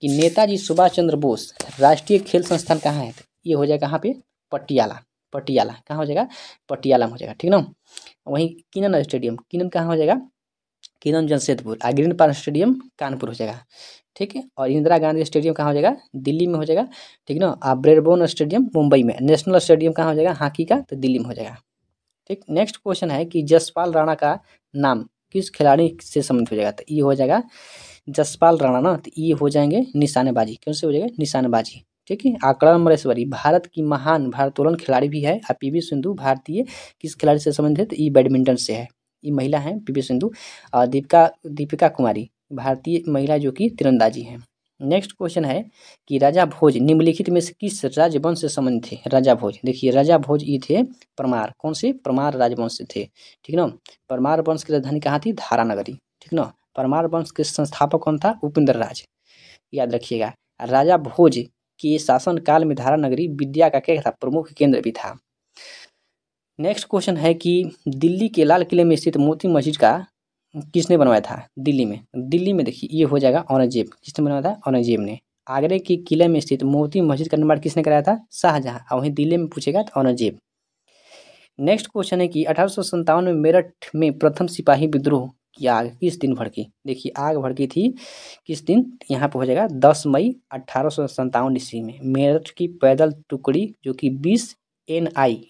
कि नेताजी सुभाष चंद्र बोस राष्ट्रीय खेल संस्थान कहाँ है ये हो जाएगा कहाँ पे पटियाला पटियाला कहाँ हो जाएगा पटियाला में हो जाएगा ठीक ना वहीं किनन स्टेडियम किनन कहाँ हो जाएगा किनन जमशेदपुर आ ग्रीन पार्क स्टेडियम कानपुर हो जाएगा ठीक है और इंदिरा गांधी स्टेडियम कहाँ हो जाएगा दिल्ली में हो जाएगा ठीक ना और ब्रेडबोन स्टेडियम मुंबई में नेशनल स्टेडियम कहाँ हो जाएगा हॉकी का तो दिल्ली में हो जाएगा ठीक नेक्स्ट क्वेश्चन है कि जसपाल राणा का नाम किस खिलाड़ी से संबंधित हो जाएगा तो ये हो जाएगा जसपाल राणा ना तो ये हो जाएंगे निशानेबाजी कौन से हो जाएगा निशानेबाजी ठीक है आकड़ा मरेश्वरी भारत की महान भारतोलन खिलाड़ी भी है और पी सिंधु भारतीय किस खिलाड़ी से संबंधित ये बैडमिंटन से है ये महिला हैं पी सिंधु और दीपिका दीपिका कुमारी भारतीय महिला जो कि तिरंदाजी हैं नेक्स्ट क्वेश्चन है कि राजा भोज निम्नलिखित में से किस राजवंश से संबंधित थे राजा भोज देखिए राजा भोज ये थे परमार कौन से परमार राजवंश से थे ठीक ना परमार वंश की राजधानी कहाँ थी धारानगरी ठीक ना परमार वंश के संस्थापक कौन था उपेंद्र राज याद रखिएगा राजा भोज के शासन काल में धारानगरी विद्या का क्या था प्रमुख केंद्र भी था नेक्स्ट क्वेश्चन है कि दिल्ली के लाल किले में स्थित मोती मस्जिद का किसने बनवाया था दिल्ली में दिल्ली में देखिए ये हो जाएगा औरंगजेब किसने बनवाया था औरंगजेब ने आगरे के किले में स्थित मोती मस्जिद का निर्माण किसने कराया था शाहजहाँ और वहीं दिल्ली में पूछेगा तो औरंगजेब नेक्स्ट क्वेश्चन है कि अठारह में मेरठ में प्रथम सिपाही विद्रोह की आग किस दिन भड़की देखिए आग भड़की थी किस दिन यहाँ पर हो जाएगा दस मई अठारह ईस्वी में मेरठ की पैदल टुकड़ी जो कि बीस एन आई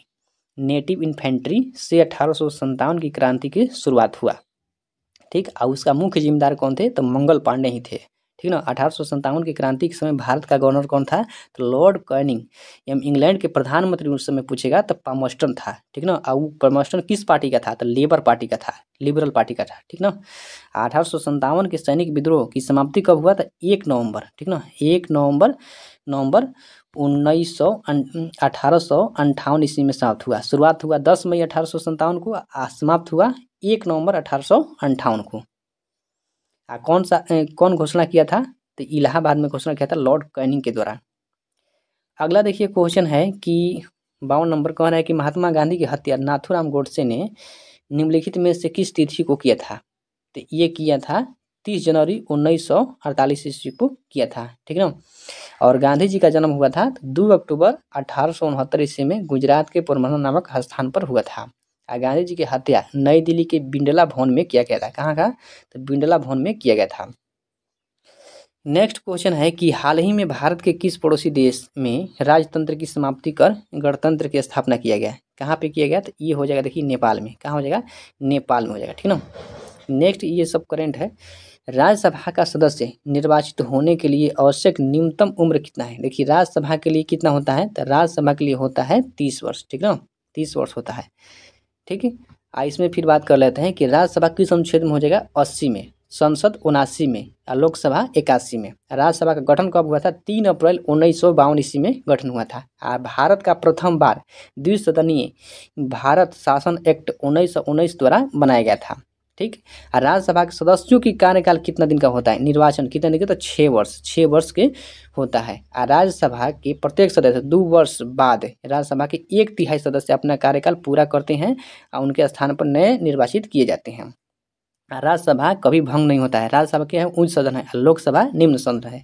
नेटिव इन्फेंट्री से अठारह की क्रांति की शुरुआत हुआ ठीक और उसका मुख्य जिम्मेदार कौन थे तो मंगल पांडे ही थे ठीक ना अठारह की क्रांति के समय भारत का गवर्नर कौन था तो लॉर्ड कर्निंग एम इंग्लैंड के प्रधानमंत्री उस समय पूछेगा तो पामोस्टन था ठीक ना और वो किस पार्टी का था तो लेबर पार्टी का था लिबरल पार्टी का था ठीक ना अठारह के सैनिक विद्रोह की समाप्ति कब हुआ था तो एक नवंबर ठीक ना एक नवंबर नवंबर उन्नीस सौ अठारह सौ अंठावन ईस्वी में समाप्त हुआ शुरुआत हुआ दस मई अठारह सौ सत्तावन को समाप्त हुआ एक नवंबर अठारह सौ अंठावन को आ कौन सा कौन घोषणा किया था तो इलाहाबाद में घोषणा किया था लॉर्ड कैनिंग के द्वारा अगला देखिए क्वेश्चन है कि बावन नंबर कह रहा है कि महात्मा गांधी की हत्या नाथुराम गोडसे ने निम्नलिखित में से किस तिथि को किया था तो ये किया था तीस जनवरी उन्नीस सौ अड़तालीस ईस्वी को किया था ठीक ना और गांधी जी का जन्म हुआ था दो अक्टूबर अठारह सौ उनहत्तर ईस्वी में गुजरात के पुरमना नामक स्थान पर हुआ था और गांधी जी की हत्या नई दिल्ली के बिंडला भवन में किया गया था कहाँ का तो बिंडला भवन में किया गया था नेक्स्ट क्वेश्चन है कि हाल ही में भारत के किस पड़ोसी देश में राजतंत्र की समाप्ति कर गणतंत्र की स्थापना किया गया कहाँ पे किया गया तो ये हो जाएगा देखिए नेपाल में कहाँ हो जाएगा नेपाल में हो जाएगा ठीक ना नेक्स्ट ये सब करेंट है राज्यसभा का सदस्य निर्वाचित होने के लिए आवश्यक न्यूनतम उम्र कितना है देखिए राज्यसभा के लिए कितना होता है तो राज्यसभा के लिए होता है तीस वर्ष ठीक है ना तीस वर्ष होता है ठीक है आ इसमें फिर बात कर लेते हैं कि राज्यसभा किस अनुच्छेद में हो जाएगा अस्सी में संसद उनासी में और लोकसभा इक्यासी में राज्यसभा का गठन कब हुआ था तीन अप्रैल उन्नीस सौ बावन ईस्वी में गठन हुआ था और भारत का प्रथम बार द्विसदनीय भारत शासन एक्ट उन्नीस सौ उन्नीस द्वारा बनाया गया था ठीक राज्यसभा के सदस्यों की कार्यकाल कितना दिन का होता है निर्वाचन कितने दिन का तो छः वर्ष छः वर्ष के होता है आ राज्यसभा के प्रत्येक सदस्य दो वर्ष बाद राज्यसभा के एक तिहाई सदस्य अपना कार्यकाल पूरा करते हैं और उनके स्थान पर नए निर्वाचित किए जाते हैं राज्यसभा कभी भंग नहीं होता है राज्यसभा क्या है उच्च सदन है लोकसभा निम्न सदन है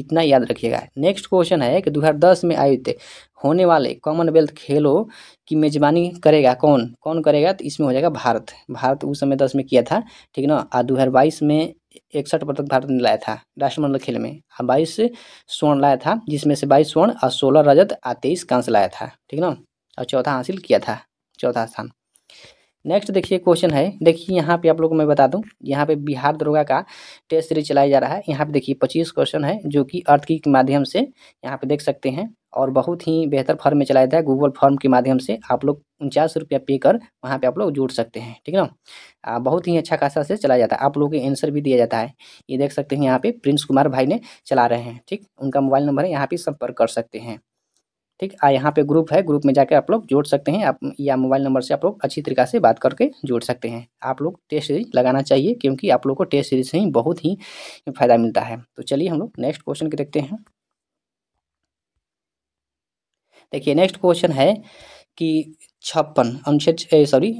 इतना याद रखिएगा नेक्स्ट क्वेश्चन है कि 2010 में आयोजित होने वाले कॉमनवेल्थ खेलों की मेजबानी करेगा कौन कौन करेगा तो इसमें हो जाएगा भारत भारत उस समय दस में किया था ठीक ना और दो में इकसठ पदक भारत ने लाया था राष्ट्रमंडल खेल में और बाईस स्वर्ण लाया था जिसमें से बाईस स्वर्ण और सोलह रजत और तेईस कांस लाया था ठीक ना और चौथा हासिल किया था चौथा स्थान नेक्स्ट देखिए क्वेश्चन है देखिए यहाँ पे आप लोगों को मैं बता दूँ यहाँ पे बिहार दरोगा का टेस्ट सीरीज चलाया जा रहा है यहाँ पे देखिए पच्चीस क्वेश्चन है जो कि अर्थ की माध्यम से यहाँ पे देख सकते हैं और बहुत ही बेहतर फॉर्म में चलाया जाता है गूगल फॉर्म के माध्यम से आप लोग उनचास रुपया पे कर वहाँ पर आप लोग जुड़ सकते हैं ठीक है ना बहुत ही अच्छा खासा से चलाया जाता है आप लोगों के आंसर भी दिया जाता है ये देख सकते हैं यहाँ पर प्रिंस कुमार भाई ने चला रहे हैं ठीक उनका मोबाइल नंबर है यहाँ पर संपर्क कर सकते हैं ठीक आ यहाँ पे ग्रुप है ग्रुप में जाकर आप लोग जोड़ सकते हैं आप या मोबाइल नंबर से आप लोग अच्छी तरीका से बात करके जोड़ सकते हैं आप लोग टेस्ट सीरीज लगाना चाहिए क्योंकि आप लोग को टेस्ट सीरीज से ही बहुत ही फायदा मिलता है तो चलिए हम लोग नेक्स्ट क्वेश्चन की देखते हैं देखिए नेक्स्ट क्वेश्चन है कि छप्पन अनुच्छेद सॉरी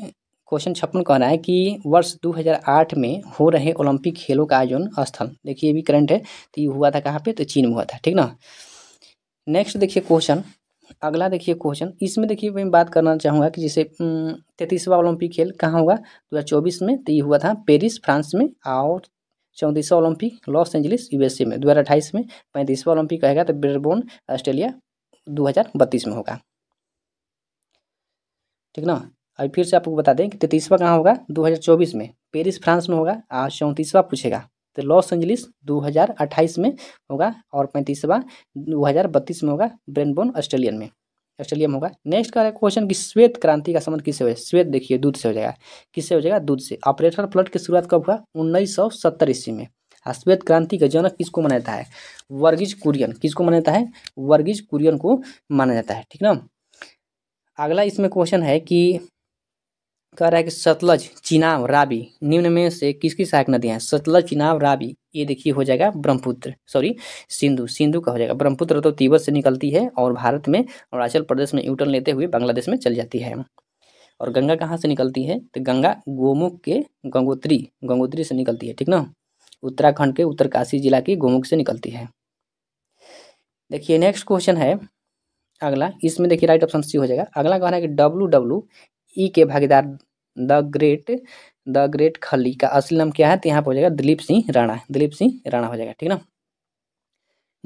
क्वेश्चन छप्पन कहना है कि वर्ष 2008 में हो रहे ओलंपिक खेलों का आयोजन स्थल देखिए ये भी करंट है तो ये हुआ था कहाँ पे तो चीन में हुआ था ठीक ना नेक्स्ट देखिए क्वेश्चन अगला देखिए क्वेश्चन इसमें देखिए मैं बात करना चाहूँगा कि जैसे तैतीसवा ओलंपिक खेल कहाँ हुआ दो हज़ार चौबीस में तो ये हुआ था पेरिस फ्रांस में और चौंतीसवा ओलंपिक लॉस एंजलिस यूएसए में दो हज़ार अट्ठाईस में पैंतीसवा ओलंपिक रहेगा तो ब्रेरबोन ऑस्ट्रेलिया दो हज़ार बत्तीस में होगा ठीक ना अभी फिर से आपको बता दें कि तैतीसवा कहाँ होगा दो हज़ार चौबीस में पेरिस फ्रांस में होगा और चौंतीसवा पूछेगा तो लॉस एंजलिस 2028 में होगा और पैंतीसवा दो हजार बत्तीस में होगा ब्रेनबोन ऑस्ट्रेलियन में ऑस्ट्रेलिया में होगा नेक्स्ट का क्वेश्चन कि श्वेत क्रांति का संबंध किससे हो श्वेत देखिए दूध से हो जाएगा किससे हो जाएगा दूध से ऑपरेटर प्लट की शुरुआत कब हुआ उन्नीस सौ सत्तर ईस्वी में हाँ, श्वेत क्रांति का जनक किसको माना जाता है वर्गीज कुरियन किसको माना जाता है वर्गीज कुरियन को माना जाता है ठीक ना अगला इसमें क्वेश्चन है कि कह रहा है कि सतलज चिनाव रावी निम्न में से किसकी सहायक नदियां हैं सतलज चिनाव रावी ये देखिए हो जाएगा ब्रह्मपुत्र सॉरी सिंधु सिंधु का हो जाएगा ब्रह्मपुत्र तो तिब्बत से निकलती है और भारत में अरुणाचल प्रदेश में यूटर्न लेते हुए बांग्लादेश में चल जाती है और गंगा कहाँ से निकलती है तो गंगा गोमुख के गंगोत्री गंगोत्री से निकलती है ठीक ना उत्तराखंड के उत्तरकाशी जिला की गोमुख से निकलती है देखिए नेक्स्ट क्वेश्चन है अगला इसमें देखिए राइट ऑप्शन सी हो जाएगा अगला कहना है कि डब्लू डब्लू ई के भागीदार द ग्रेट द ग्रेट खली का असली नाम क्या है तो यहाँ पर हो जाएगा दिलीप सिंह राणा दिलीप सिंह राणा हो जाएगा ठीक ना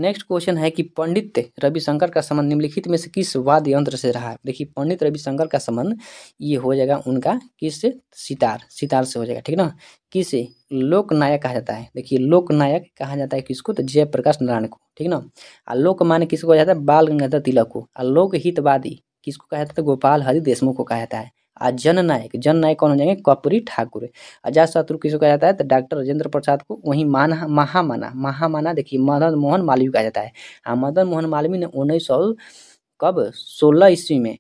नेक्स्ट क्वेश्चन है कि पंडित रविशंकर का संबंध निम्नलिखित में से किस वाद्य यंत्र से रहा है देखिए पंडित रविशंकर का संबंध ये हो जाएगा उनका किस सितार सितार से हो जाएगा ठीक ना किस लोकनायक कहा जाता है देखिए लोकनायक कहा जाता है किसको तो जयप्रकाश नारायण को ठीक ना आ लोकमान्य किसको कहा जाता है बाल गंगाधर तिलक को आ लोकहितवादी किसको कहा जाता है गोपाल हरि देशमुख को कहा जाता है आ जन नायक जन नायक कौन हो जाएंगे कपूरी ठाकुर अजात शत्रु किसको कहा जाता है तो डॉक्टर राजेंद्र प्रसाद को वहीं माना महामाना महामाना देखिए मदन मोहन मालवीय कहा जाता है हाँ मदन मोहन मालवीय ने उन्नीस सौ कब सोलह ईस्वी में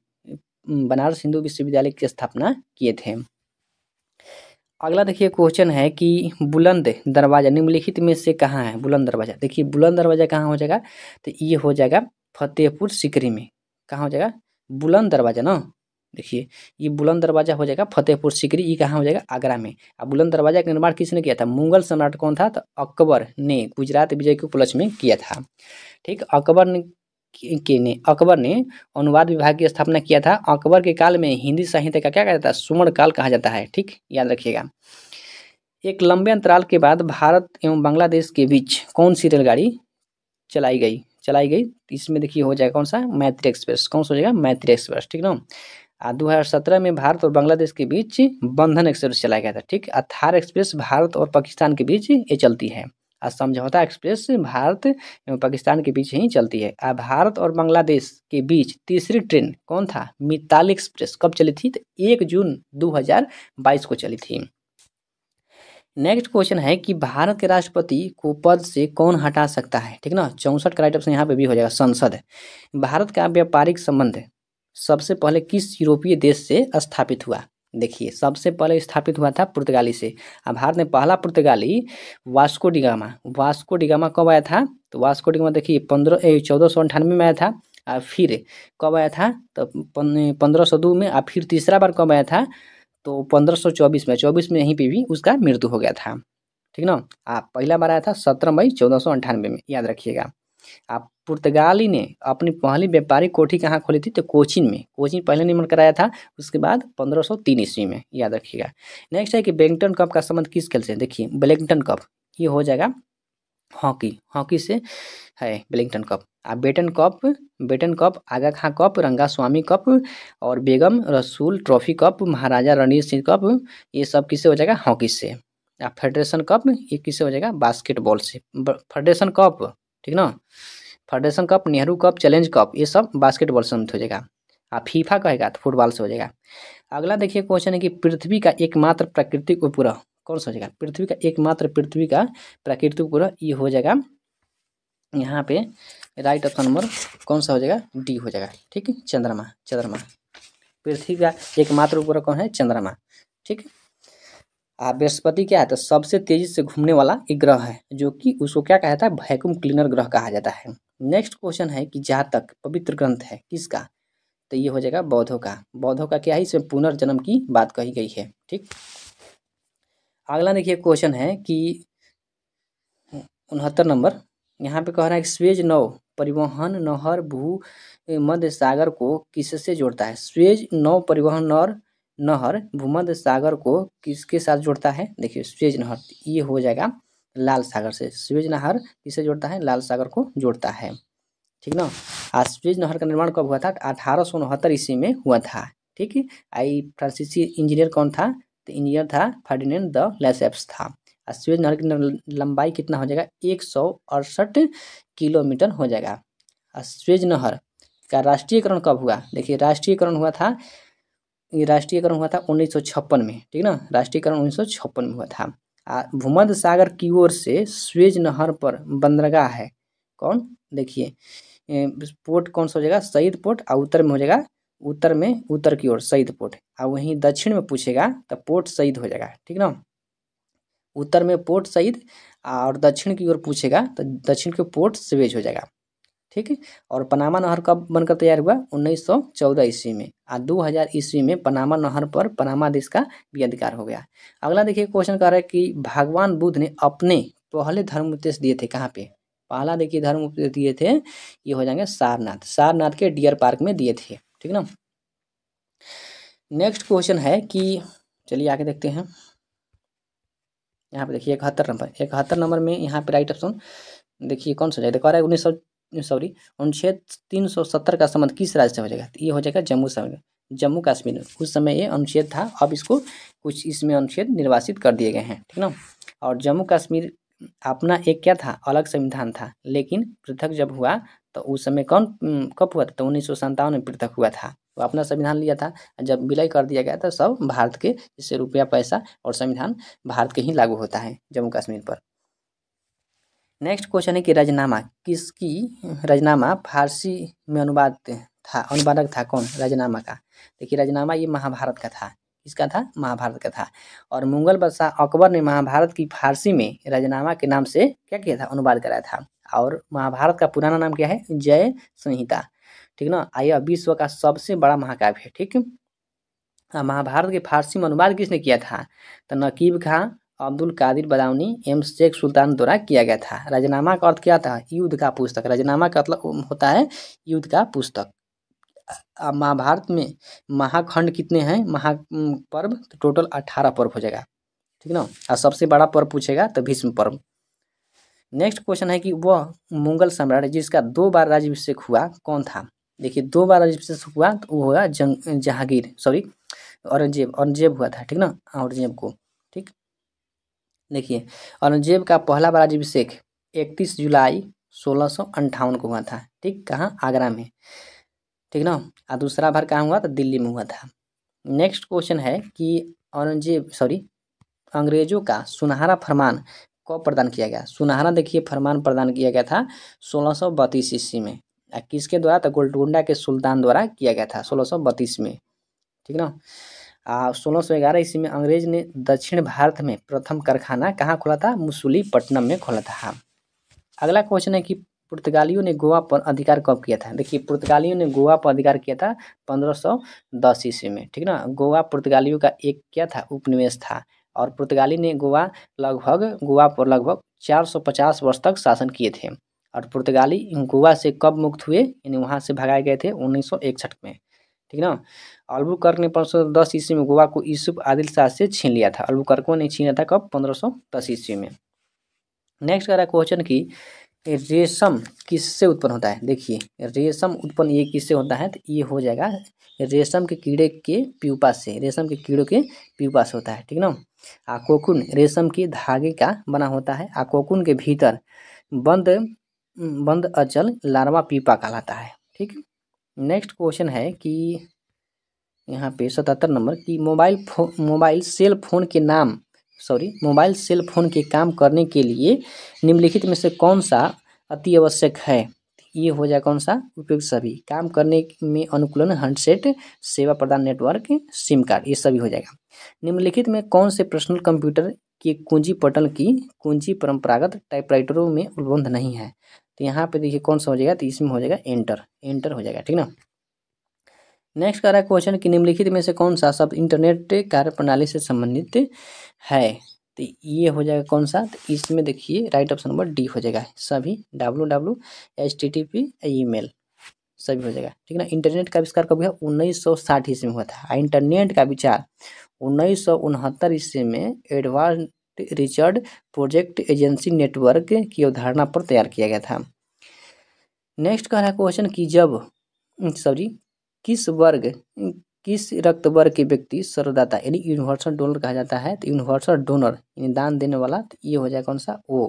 बनारस हिंदू विश्वविद्यालय की स्थापना किए थे अगला देखिए क्वेश्चन है कि बुलंद दरवाज़ा निम्नलिखित में से कहाँ है बुलंद दरवाज़ा देखिए बुलंद दरवाज़ा कहाँ हो जाएगा तो ये हो जाएगा फतेहपुर सिकरी में कहाँ हो जाएगा बुलंद दरवाज़ा ना देखिए ये बुलंद दरवाज़ा हो जाएगा फतेहपुर सिकरी ये कहाँ हो जाएगा आगरा में अब बुलंद दरवाज़ा का निर्माण किसने किया था मुगल सम्राट कौन था तो अकबर ने गुजरात विजय के उपलक्ष्य में किया था ठीक अकबर ने के ने अकबर ने अनुवाद विभाग की स्थापना किया था अकबर के काल में हिंदी साहित्य का क्या कहा जाता है सुवर्ण काल कहा जाता है ठीक याद रखिएगा एक लंबे अंतराल के बाद भारत एवं बांग्लादेश के बीच कौन सी रेलगाड़ी चलाई गई चलाई गई इसमें देखिए हो जाएगा कौन सा मैत्री एक्सप्रेस कौन सा हो जाएगा मैत्री एक्सप्रेस ठीक ना दो हज़ार सत्रह में भारत और बांग्लादेश के बीच बंधन एक्सप्रेस चलाया गया था ठीक थार एक्सप्रेस भारत और पाकिस्तान के बीच ये चलती है और समझौता एक्सप्रेस भारत एवं पाकिस्तान के बीच ही चलती है आ भारत और बांग्लादेश के बीच तीसरी ट्रेन कौन था मिताल एक्सप्रेस कब चली थी तो एक जून 2022 को चली थी नेक्स्ट क्वेश्चन है कि भारत के राष्ट्रपति को पद से कौन हटा सकता है ठीक ना चौंसठ का राइट ऑप्शन यहाँ पे भी हो जाएगा संसद भारत का व्यापारिक संबंध सबसे पहले किस यूरोपीय देश से स्थापित हुआ देखिए सबसे पहले स्थापित हुआ था पुर्तगाली से अब भारत ने पहला पुर्तगाली वास्को डिगामा वास्को डिगामा कब आया था तो वास्को डिगामा देखिए पंद्रह चौदह सौ अंठानवे में आया था और फिर कब आया था तो पंद्रह सौ दो में और फिर तीसरा बार कब आया था तो पंद्रह चौबीस में चौबीस में यहीं पे भी उसका मृत्यु हो गया था ठीक ना आप पहला बार आया था सत्रह मई चौदह सौ अंठानवे में याद रखिएगा आप पुर्तगाली ने अपनी पहली व्यापारिक कोठी कहाँ खोली थी तो कोचिन में कोचिन पहले निर्माण कराया था उसके बाद 1503 ईस्वी में याद रखिएगा नेक्स्ट है कि बेंगटन कप का संबंध किस खेल से देखिए बेलिंगटन कप ये हो जाएगा हॉकी हॉकी से है वेलिंगटन कप आ Beighton cup Beighton cup Aga Khan cup Rangaswami cup और Begum Rasul trophy cup Maharaja Ranvir Singh cup ये सब किससे हो जाएगा हॉकी से या फेडरेशन कप ये किससे हो जाएगा बास्केटबॉल से फेडरेशन कप ठीक ना federation cup Nehru cup challenge cup ये सब बास्केटबॉल से हो जाएगा आ फीफा कहेगा तो फुटबॉल से हो जाएगा अगला देखिए क्वेश्चन है कि पृथ्वी का एकमात्र प्राकृतिक उपग्रह कौन सा हो जाएगा पृथ्वी का एकमात्र पृथ्वी का प्राकृतिक उपग्रह ई हो जाएगा यहाँ पे राइट ऑप्शन नंबर कौन सा हो जाएगा डी हो जाएगा ठीक है चंद्रमा चंद्रमा पृथ्वी का एकमात्र उपग्रह कौन है चंद्रमा ठीक है आ बृहस्पति क्या है तो सबसे तेजी से घूमने वाला एक ग्रह है जो कि उसको क्या कहा जाता है वैक्यूम क्लीनर ग्रह कहा जाता है नेक्स्ट क्वेश्चन है कि जातक पवित्र ग्रंथ है किसका तो ये हो जाएगा बौद्धों का बौद्धों का क्या है इसमें पुनर्जन्म की बात कही गई है ठीक अगला देखिए क्वेश्चन है कि उनहत्तर नंबर यहाँ पे कह रहा है कि स्वेज नौ परिवहन नहर भू मध्य सागर को किससे जोड़ता है स्वेज नौ परिवहन नहर नहर भूमध्य सागर को किसके साथ जोड़ता है देखिए स्वेज नहर ये हो जाएगा लाल सागर से स्वेज नहर किसे जोड़ता है लाल सागर को जोड़ता है ठीक ना आज स्वेज नहर का निर्माण कब हुआ था अठारह सौ उनहत्तर ईस्वी में हुआ था ठीक है आई फ्रांसीसी इंजीनियर कौन था तो इंजीनियर था फर्डिनेंड द लेसेप्स था और स्वेज नहर की लंबाई कितना हो जाएगा एक सौ अड़सठ किलोमीटर हो जाएगा और स्वेज नहर का राष्ट्रीयकरण कब हुआ देखिए राष्ट्रीयकरण हुआ था राष्ट्रीयकरण हुआ था उन्नीस में ठीक ना राष्ट्रीयकरण उन्नीस में हुआ था भूमध सागर की ओर से स्वेज नहर पर बंदरगाह है कौन देखिए पोर्ट कौन सा हो जाएगा सईद पोर्ट और उत्तर में हो जाएगा उत्तर में उत्तर की ओर शहीद पोर्ट और वहीं दक्षिण में पूछेगा तो पोर्ट शहीद हो जाएगा ठीक ना उत्तर में पोर्ट शहीद और दक्षिण की ओर पूछेगा तो दक्षिण के पोर्ट सवेज हो जाएगा ठीक है और पनामा नहर कब बनकर तैयार हुआ 1914 ईस्वी में और 2000 ईस्वी में पनामा नहर पर पनामा देश का भी अधिकार हो गया अगला देखिए क्वेश्चन कह रहा है कि भगवान बुद्ध ने अपने पहले धर्म उपदेश दिए थे कहाँ पे पहला देखिए धर्म उपदेश दिए थे ये हो जाएंगे सारनाथ सारनाथ के डियर पार्क में दिए थे ठीक ना नेक्स्ट क्वेश्चन है कि चलिए आगे देखते हैं यहाँ पे देखिए इकहत्तर नंबर इकहत्तर नंबर में यहाँ पे राइट ऑप्शन देखिए कौन सा जाएगा देखो उन्नीस सौ सॉरी अनुच्छेद तीन सौ सत्तर का संबंध किस राज्य से हो जाएगा ये हो जाएगा जम्मू समय जम्मू कश्मीर में उस समय ये अनुच्छेद था अब इसको कुछ इसमें अनुच्छेद निर्वासित कर दिए गए हैं ठीक ना और जम्मू कश्मीर अपना एक क्या था अलग संविधान था लेकिन पृथक जब हुआ तो उस समय कौन कब हुआ था तो उन्नीस सौ संतावन में पृथक हुआ था तो अपना संविधान लिया था जब विलय कर दिया गया था सब भारत के जैसे रुपया पैसा और संविधान भारत के ही लागू होता है जम्मू कश्मीर पर नेक्स्ट क्वेश्चन है कि रजनामा किसकी रजनामा फारसी में अनुवाद था अनुवादक था कौन रजनामा का देखिए रजनामा ये महाभारत का था इसका था महाभारत का था और मुगल बादशाह अकबर ने महाभारत की फारसी में रजनामा के नाम से क्या किया था अनुवाद कराया था और महाभारत का पुराना नाम क्या है जय संहिता ठीक ना आइए विश्व का सबसे बड़ा महाकाव्य है ठीक महाभारत के फारसी में अनुवाद किसने किया था तो नकीब खां अब्दुल कादिर बदावनी एम शेख सुल्तान द्वारा किया गया था राजनामा का अर्थ क्या था युद्ध का पुस्तक राजनामा का मतलब होता है युद्ध का पुस्तक महाभारत में महाखंड कितने हैं महा पर्व तो टोटल अठारह पर्व हो जाएगा ठीक ना और सबसे बड़ा पर्व पूछेगा तो भीष्म पर्व नेक्स्ट क्वेश्चन है कि वह मुगल सम्राट जिसका दो बार राज्यभिषेक हुआ कौन था देखिए दो बार राज्यभिषेक हुआ तो वो हुआ जंग जहांगीर सॉरी औरंगजेब औरंगजेब हुआ था ठीक ना औरंगजेब को ठीक देखिए औरंगजेब का पहला बार राज्यभिषेक इकतीस जुलाई सोलह अंठावन को हुआ था ठीक कहाँ आगरा में ठीक ना और दूसरा बार कहाँ हुआ तो दिल्ली में हुआ था नेक्स्ट क्वेश्चन है कि औरंगजेब सॉरी अंग्रेजों का सुनहरा फरमान कब प्रदान किया गया सुनहरा देखिए फरमान प्रदान किया गया था सोलह सौ बत्तीस ईस्वी में किसके द्वारा तो गोलटुंडा के सुल्तान द्वारा किया गया था सोलह सौ बत्तीस में ठीक ना आ सोलह सौ ग्यारह ईस्वी में अंग्रेज ने दक्षिण भारत में प्रथम कारखाना कहाँ खोला था मुसुलीपट्टनम में खोला था हाँ। अगला क्वेश्चन है कि पुर्तगालियों ने गोवा पर अधिकार कब किया था देखिए पुर्तगालियों ने गोवा पर अधिकार किया था पंद्रह सौ दस ईस्वी में ठीक ना गोवा पुर्तगालियों का एक क्या था उपनिवेश था और पुर्तगाली ने गोवा लगभग गोवा पर लगभग 450 वर्ष तक शासन किए थे और पुर्तगाली गोवा से कब मुक्त हुए यानी वहाँ से भगाए गए थे उन्नीस में ठीक ना कर्क ने पंद्रह दस ईस्वी में गोवा को यूसुफ आदिल शाह से छीन लिया था अल्बुकर्कों ने छीना था कब पंद्रह सौ दस ईस्वी में नेक्स्ट कह रहा है क्वेश्चन की रेशम किससे उत्पन्न होता है देखिए रेशम उत्पन्न ये किससे होता है तो ये हो जाएगा रेशम के कीड़े के प्यूपा से रेशम के कीड़ों के प्यूपा से होता है ठीक ना आकोकुन रेशम के धागे का बना होता है आकोकुन के भीतर बंद बंद अचल लार्वा पीपा कहलाता है ठीक नेक्स्ट क्वेश्चन है कि यहाँ पे सतहत्तर नंबर कि मोबाइल फो मोबाइल सेल फोन के नाम सॉरी मोबाइल सेल फोन के काम करने के लिए निम्नलिखित में से कौन सा अति आवश्यक है ये हो जाए कौन सा उपयुक्त सभी काम करने में अनुकूलन हैंडसेट सेवा प्रदान नेटवर्क सिम कार्ड ये सभी हो जाएगा निम्नलिखित में कौन से पर्सनल कंप्यूटर के कुंजी पटल की कुंजी परंपरागत टाइपराइटरों में उपलब्ध नहीं है तो यहाँ पे देखिए कौन सा हो जाएगा तो इसमें हो जाएगा एंटर एंटर हो जाएगा ठीक ना नेक्स्ट कर रहा है क्वेश्चन कि निम्नलिखित में से कौन सा शब्द इंटरनेट कार्य प्रणाली से संबंधित है तो ये हो जाएगा कौन सा तो इसमें देखिए राइट ऑप्शन नंबर डी हो जाएगा सभी W W H T T P email सभी हो जाएगा ठीक है ना इंटरनेट का आविष्कार कब हुआ उन्नीस सौ साठ ईस्वी में हुआ था इंटरनेट का विचार उन्नीस सौ उनहत्तर ईस्वी में Edward Richard project agency network की अवधारणा पर तैयार किया गया था नेक्स्ट कह रहा है क्वेश्चन कि जब सॉरी किस वर्ग किस रक्त वर्ग के व्यक्ति सर्वदाता यानी यूनिवर्सल डोनर कहा जाता है तो यूनिवर्सल डोनर यानी दान देने वाला तो ये हो जाएगा कौन सा ओ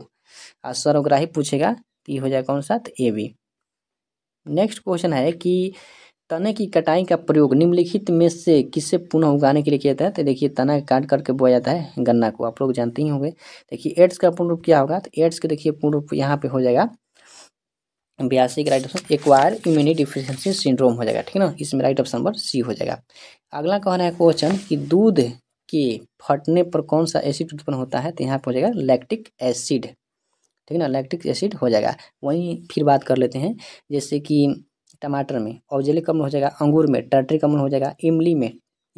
और सर्वग्राही पूछेगा तो ये हो जाएगा कौन सा तो ए बी नेक्स्ट क्वेश्चन है कि तने की कटाई का प्रयोग निम्नलिखित में से किससे पुनः उगाने के लिए किया जाता है तो देखिए तना काट करके बोया जाता है गन्ना को आप लोग जानते ही होंगे देखिए एड्स का पूर्ण रूप क्या होगा तो एड्स के देखिए पूर्ण रूप यहाँ पे हो जाएगा बयासी का right option acquire immunity deficiency syndrome हो जाएगा ठीक है ना इसमें राइट ऑप्शन नंबर सी हो जाएगा अगला कह रहा है क्वेश्चन कि दूध के फटने पर कौन सा एसिड उत्पन्न होता है तो यहाँ पर हो जाएगा लैक्टिक एसिड ठीक है ना लैक्टिक एसिड हो जाएगा वहीं फिर बात कर लेते हैं जैसे कि टमाटर में औजलिक अम्ल हो जाएगा अंगूर में टर्ट्रिक अम्ल हो जाएगा इमली में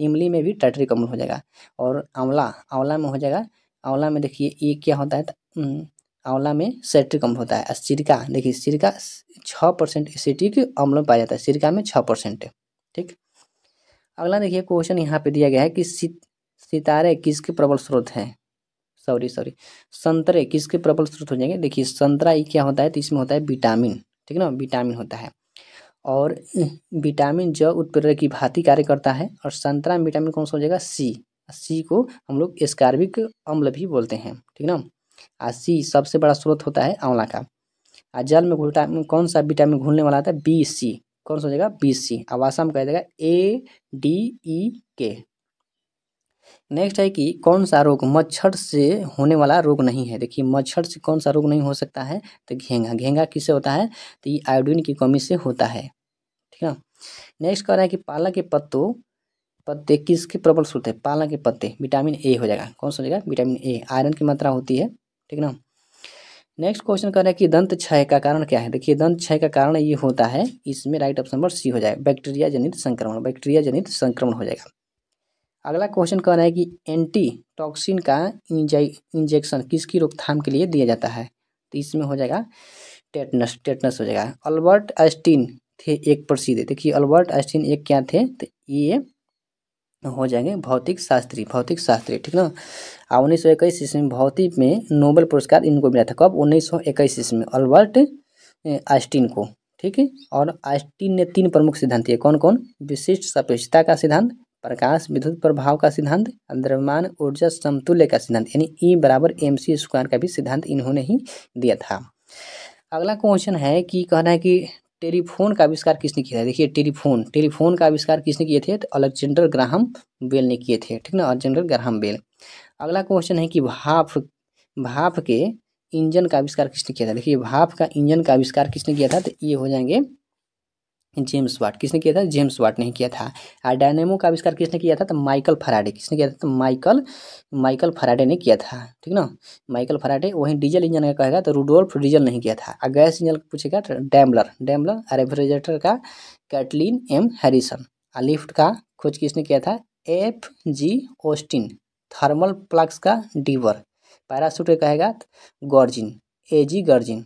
इमली में भी टर्ट्रिक अम्ल हो जाएगा और आंवला आंवला में हो जाएगा आंवला में देखिए ये क्या होता है तो, हम्म, आंवला में सेट्रिक अम्ल होता है सिरका देखिए सिरका छः परसेंट एसिटिक अम्ल में पाया जाता है सिरका में छः परसेंट ठीक अगला देखिए क्वेश्चन यहाँ पे दिया गया है कि सितारे किसके प्रबल स्रोत हैं सॉरी सॉरी संतरे किसके प्रबल स्रोत हो जाएंगे देखिए संतरा ये क्या होता है तो इसमें होता है विटामिन ठीक ना विटामिन होता है और विटामिन जो उत्प्रेरक की भांति कार्य करता है और संतरा में विटामिन कौन सा हो जाएगा सी सी को हम लोग स्कार्बिक अम्ल भी बोलते हैं ठीक ना सी सबसे बड़ा स्रोत होता है आंवला का आ जल में विटामिन कौन सा विटामिन घुलने वाला आता है बी सी कौन सा हो जाएगा बी सी अब आसाम कह देगा ए डी ई के नेक्स्ट है कि कौन सा रोग मच्छर से होने वाला रोग नहीं है देखिए मच्छर से कौन सा रोग नहीं हो सकता है तो घेंगा घेंगा किससे होता है तो ये आयोडीन की कमी से होता है ठीक है नेक्स्ट कह रहा है कि पालक के पत्तों पत्ते किसके प्रबल स्रोत है पालक के पत्ते विटामिन ए हो जाएगा कौन सा हो जाएगा विटामिन ए आयरन की मात्रा होती है ठीक ना नेक्स्ट क्वेश्चन कर रहे हैं कि दंत क्षय का कारण क्या है देखिए दंत क्षय का कारण ये होता है इसमें राइट ऑप्शन नंबर सी हो जाएगा बैक्टीरिया जनित संक्रमण बैक्टीरिया जनित संक्रमण हो जाएगा अगला क्वेश्चन कह रहा है कि एंटी टॉक्सिन का इंजेक्शन किसकी रोकथाम के लिए दिया जाता है तो इसमें हो जाएगा टेटनस टेटनस हो जाएगा अल्बर्ट आइस्टीन थे एक प्रसिद्ध देखिए अल्बर्ट आइस्टीन एक क्या थे तो ये हो जाएंगे भौतिक शास्त्री भौतिक शास्त्री ठीक ना और उन्नीस सौ इक्कीस ईस्वी में भौतिक में नोबेल पुरस्कार इनको मिला था कब उन्नीस सौ इक्कीस ईस्वी में अल्बर्ट आइस्टीन को ठीक है और आइस्टीन ने तीन प्रमुख सिद्धांत दिए कौन कौन विशिष्ट सापेक्षता का सिद्धांत प्रकाश विद्युत प्रभाव का सिद्धांत द्रव्यमान ऊर्जा समतुल्य का सिद्धांत यानी ई e बराबर एम सी स्क्वायर का भी सिद्धांत इन्होंने ही दिया था अगला क्वेश्चन है कि कहना है कि टेलीफोन का आविष्कार किसने किया था देखिए टेलीफोन टेलीफोन का आविष्कार किसने किए थे तो अलेक्जेंडर ग्राहम बेल ने किए थे ठीक ना अलेक्जेंडर ग्राहम बेल अगला क्वेश्चन है कि भाप भाप के इंजन का आविष्कार किसने किया था देखिए भाप का इंजन का आविष्कार किसने किया था तो ये हो जाएंगे जेम्स वाट किसने किया था जेम्स वाट ने किया था और डायनेमो का आविष्कार किसने किया था तो माइकल फराडे किसने किया था तो माइकल माइकल फराडे ने किया था ठीक ना माइकल फराडे वहीं डीजल इंजन का कहेगा तो रूडोल्फ डीजल नहीं किया था और गैस इंजन पूछेगा तो डैम्बलर डैम्बलर और रेफ्रिजरेटर का कैटलिन एम हैरिसन और लिफ्ट का खोज किसने किया था एफ जी ओस्टिन थर्मल प्लग्स का डीवर पैरासूट कहेगा तो गॉर्जिन ए जी गर्जिन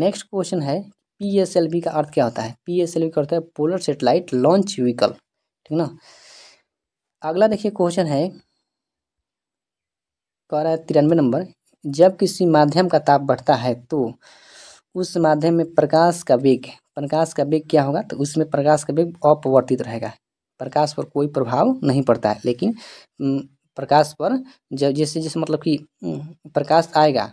नेक्स्ट क्वेश्चन है पी एस एल का अर्थ क्या होता है पी एस एल का है पोलर सेटेलाइट लॉन्च व्हीकल ठीक ना अगला देखिए क्वेश्चन है कह रहा है तिरानवे नंबर जब किसी माध्यम का ताप बढ़ता है तो उस माध्यम में प्रकाश का वेग प्रकाश का वेग क्या होगा तो उसमें प्रकाश का वेग अपवर्तित रहेगा प्रकाश पर कोई प्रभाव नहीं पड़ता है लेकिन प्रकाश पर जब जैसे जैसे मतलब कि प्रकाश आएगा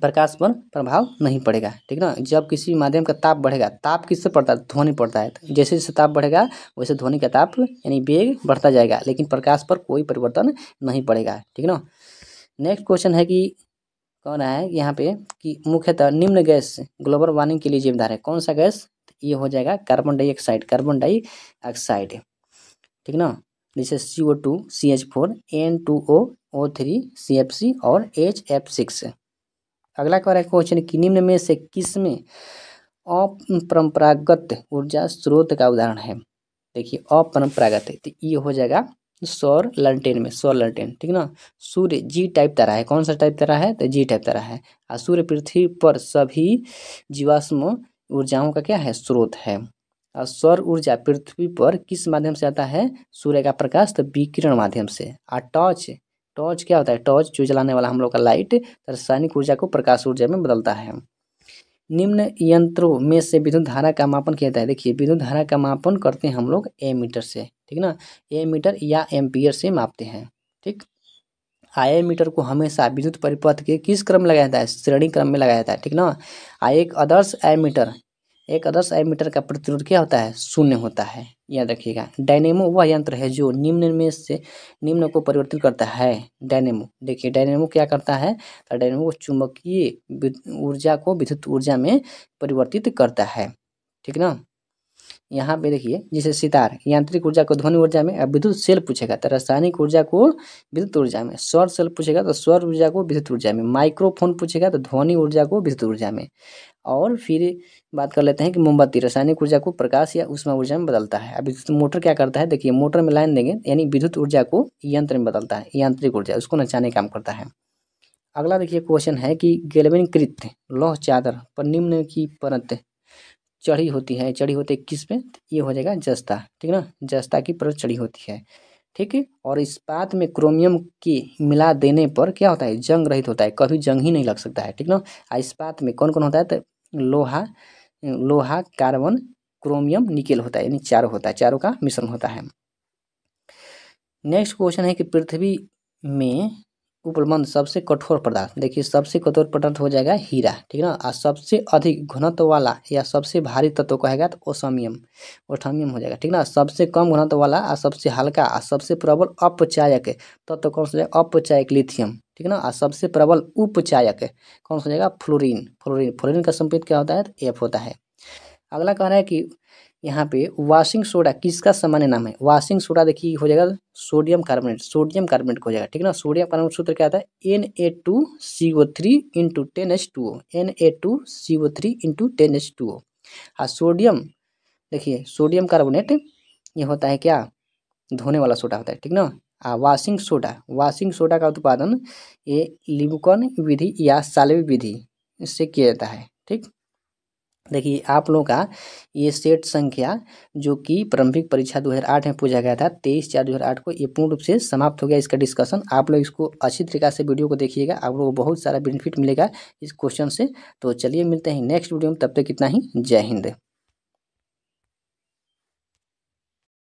प्रकाश पर प्रभाव नहीं पड़ेगा ठीक ना जब किसी माध्यम का ताप बढ़ेगा ताप किससे पड़ता है ध्वनि पड़ता है जैसे जैसे ताप बढ़ेगा वैसे ध्वनि का ताप यानी वेग बढ़ता जाएगा लेकिन प्रकाश पर कोई परिवर्तन नहीं पड़ेगा ठीक ना नेक्स्ट क्वेश्चन है कि कौन है यहाँ पे कि मुख्यतः निम्न गैस ग्लोबल वार्मिंग के लिए जिम्मेदार है कौन सा गैस ये हो जाएगा कार्बन डाइऑक्साइड कार्बन डाइऑक्साइड ठीक ना जैसे C O two C H four N two O O three C F C और एच एफ सिक्स अगला कह रहा है क्वेश्चन कि निम्न में से किस में अपरंपरागत ऊर्जा स्रोत का उदाहरण है देखिए अपरंपरागत है तो ये हो जाएगा सौर लंटेन में सौर लंटेन ठीक ना सूर्य जी टाइप तरह है कौन सा टाइप तरह है तो जी टाइप तरह है और सूर्य पृथ्वी पर सभी जीवाश्म ऊर्जाओं का क्या है स्रोत है और सौर ऊर्जा पृथ्वी पर किस माध्यम से आता है सूर्य का प्रकाश तो विकिरण माध्यम से और टॉर्च टॉर्च क्या होता है टॉर्च जो जलाने वाला हम लोग का लाइट रासायनिक ऊर्जा को प्रकाश ऊर्जा में बदलता है निम्न यंत्रों में से विद्युत धारा का मापन किया जाता है देखिए विद्युत धारा का मापन करते हैं हम लोग ए मीटर से ठीक ना ए मीटर या एम्पियर से मापते हैं ठीक आय मीटर को हमेशा विद्युत परिपथ के किस क्रम में लगाया जाता है श्रेणी क्रम में लगाया जाता है ठीक ना एक आदर्श आय मीटर एक आदर्श एमीटर का प्रतिरोध क्या होता है शून्य होता है याद रखिएगा डायनेमो वह यंत्र है जो निम्न में से निम्न को परिवर्तित करता है डायनेमो देखिए डायनेमो क्या करता है तो डायनेमो चुंबकीय ऊर्जा को विद्युत ऊर्जा में परिवर्तित करता है ठीक ना यहाँ पे देखिए जैसे सितार यांत्रिक ऊर्जा को ध्वनि ऊर्जा में विद्युत सेल पूछेगा तो रासायनिक ऊर्जा को विद्युत ऊर्जा में स्वर सेल पूछेगा तो स्वर ऊर्जा को विद्युत ऊर्जा में माइक्रोफोन पूछेगा तो ध्वनि ऊर्जा को विद्युत ऊर्जा में और फिर बात कर लेते हैं कि मोमबत्ती रासायनिक ऊर्जा को प्रकाश या उष्मा ऊर्जा में बदलता है अभी मोटर क्या करता है देखिए मोटर में लाइन देंगे यानी विद्युत ऊर्जा को यंत्र में बदलता है यांत्रिक ऊर्जा उसको नचाने काम करता है अगला देखिए क्वेश्चन है कि गैलविनकृत लौह चादर पर निम्न की परत चढ़ी होती है चढ़ी होती है किस पे ये हो जाएगा जस्ता ठीक ना जस्ता की परत चढ़ी होती है ठीक है और पात में क्रोमियम के मिला देने पर क्या होता है जंग रहित होता है कभी जंग ही नहीं लग सकता है ठीक ना इस पात में कौन कौन होता है तो लोहा लोहा कार्बन क्रोमियम निकेल होता है यानी चारों होता है चारों का मिश्रण होता है नेक्स्ट क्वेश्चन है कि पृथ्वी में उपलब्ध सबसे कठोर पदार्थ देखिए सबसे कठोर पदार्थ हो जाएगा हीरा ठीक है ना और सबसे अधिक घनत्व वाला या सबसे भारी तत्व कहेगा तो ओसमियम ओठमियम हो जाएगा ठीक ना सबसे कम घनत्व वाला और सबसे हल्का और सबसे प्रबल अपचायक तत्व कौन सा अपचायक लिथियम ठीक है ना और सबसे प्रबल उपचायक कौन सा जाएगा फ्लोरीन फ्लोरीन फ्लोरीन का संपेत क्या होता है तो एफ होता है अगला कह रहा है कि यहाँ पे वाशिंग सोडा किसका सामान्य नाम है वाशिंग सोडा देखिए हो जाएगा सोडियम कार्बोनेट सोडियम कार्बोनेट हो जाएगा ठीक है ना सोडियम कार्बोनेट सूत्र क्या होता है N A two C O three into ten H two O N A two C O three into ten H two O हाँ सोडियम देखिए सोडियम कार्बोनेट ये होता है क्या धोने वाला सोडा होता है ठीक ना वाशिंग सोडा वाशिंग सोडा का उत्पादन ये लिबुकन विधि या सालवी विधि से किया जाता है ठीक देखिए आप लोगों का ये सेट संख्या जो कि प्रारंभिक परीक्षा 2008 में पूछा गया था तेईस चार 2008 को ये पूर्ण रूप से समाप्त हो गया इसका डिस्कशन आप लोग इसको अच्छी तरीके से वीडियो को देखिएगा आप लोगों को बहुत सारा बेनिफिट मिलेगा इस क्वेश्चन से तो चलिए मिलते हैं नेक्स्ट वीडियो में तब तक तो इतना ही जय हिंद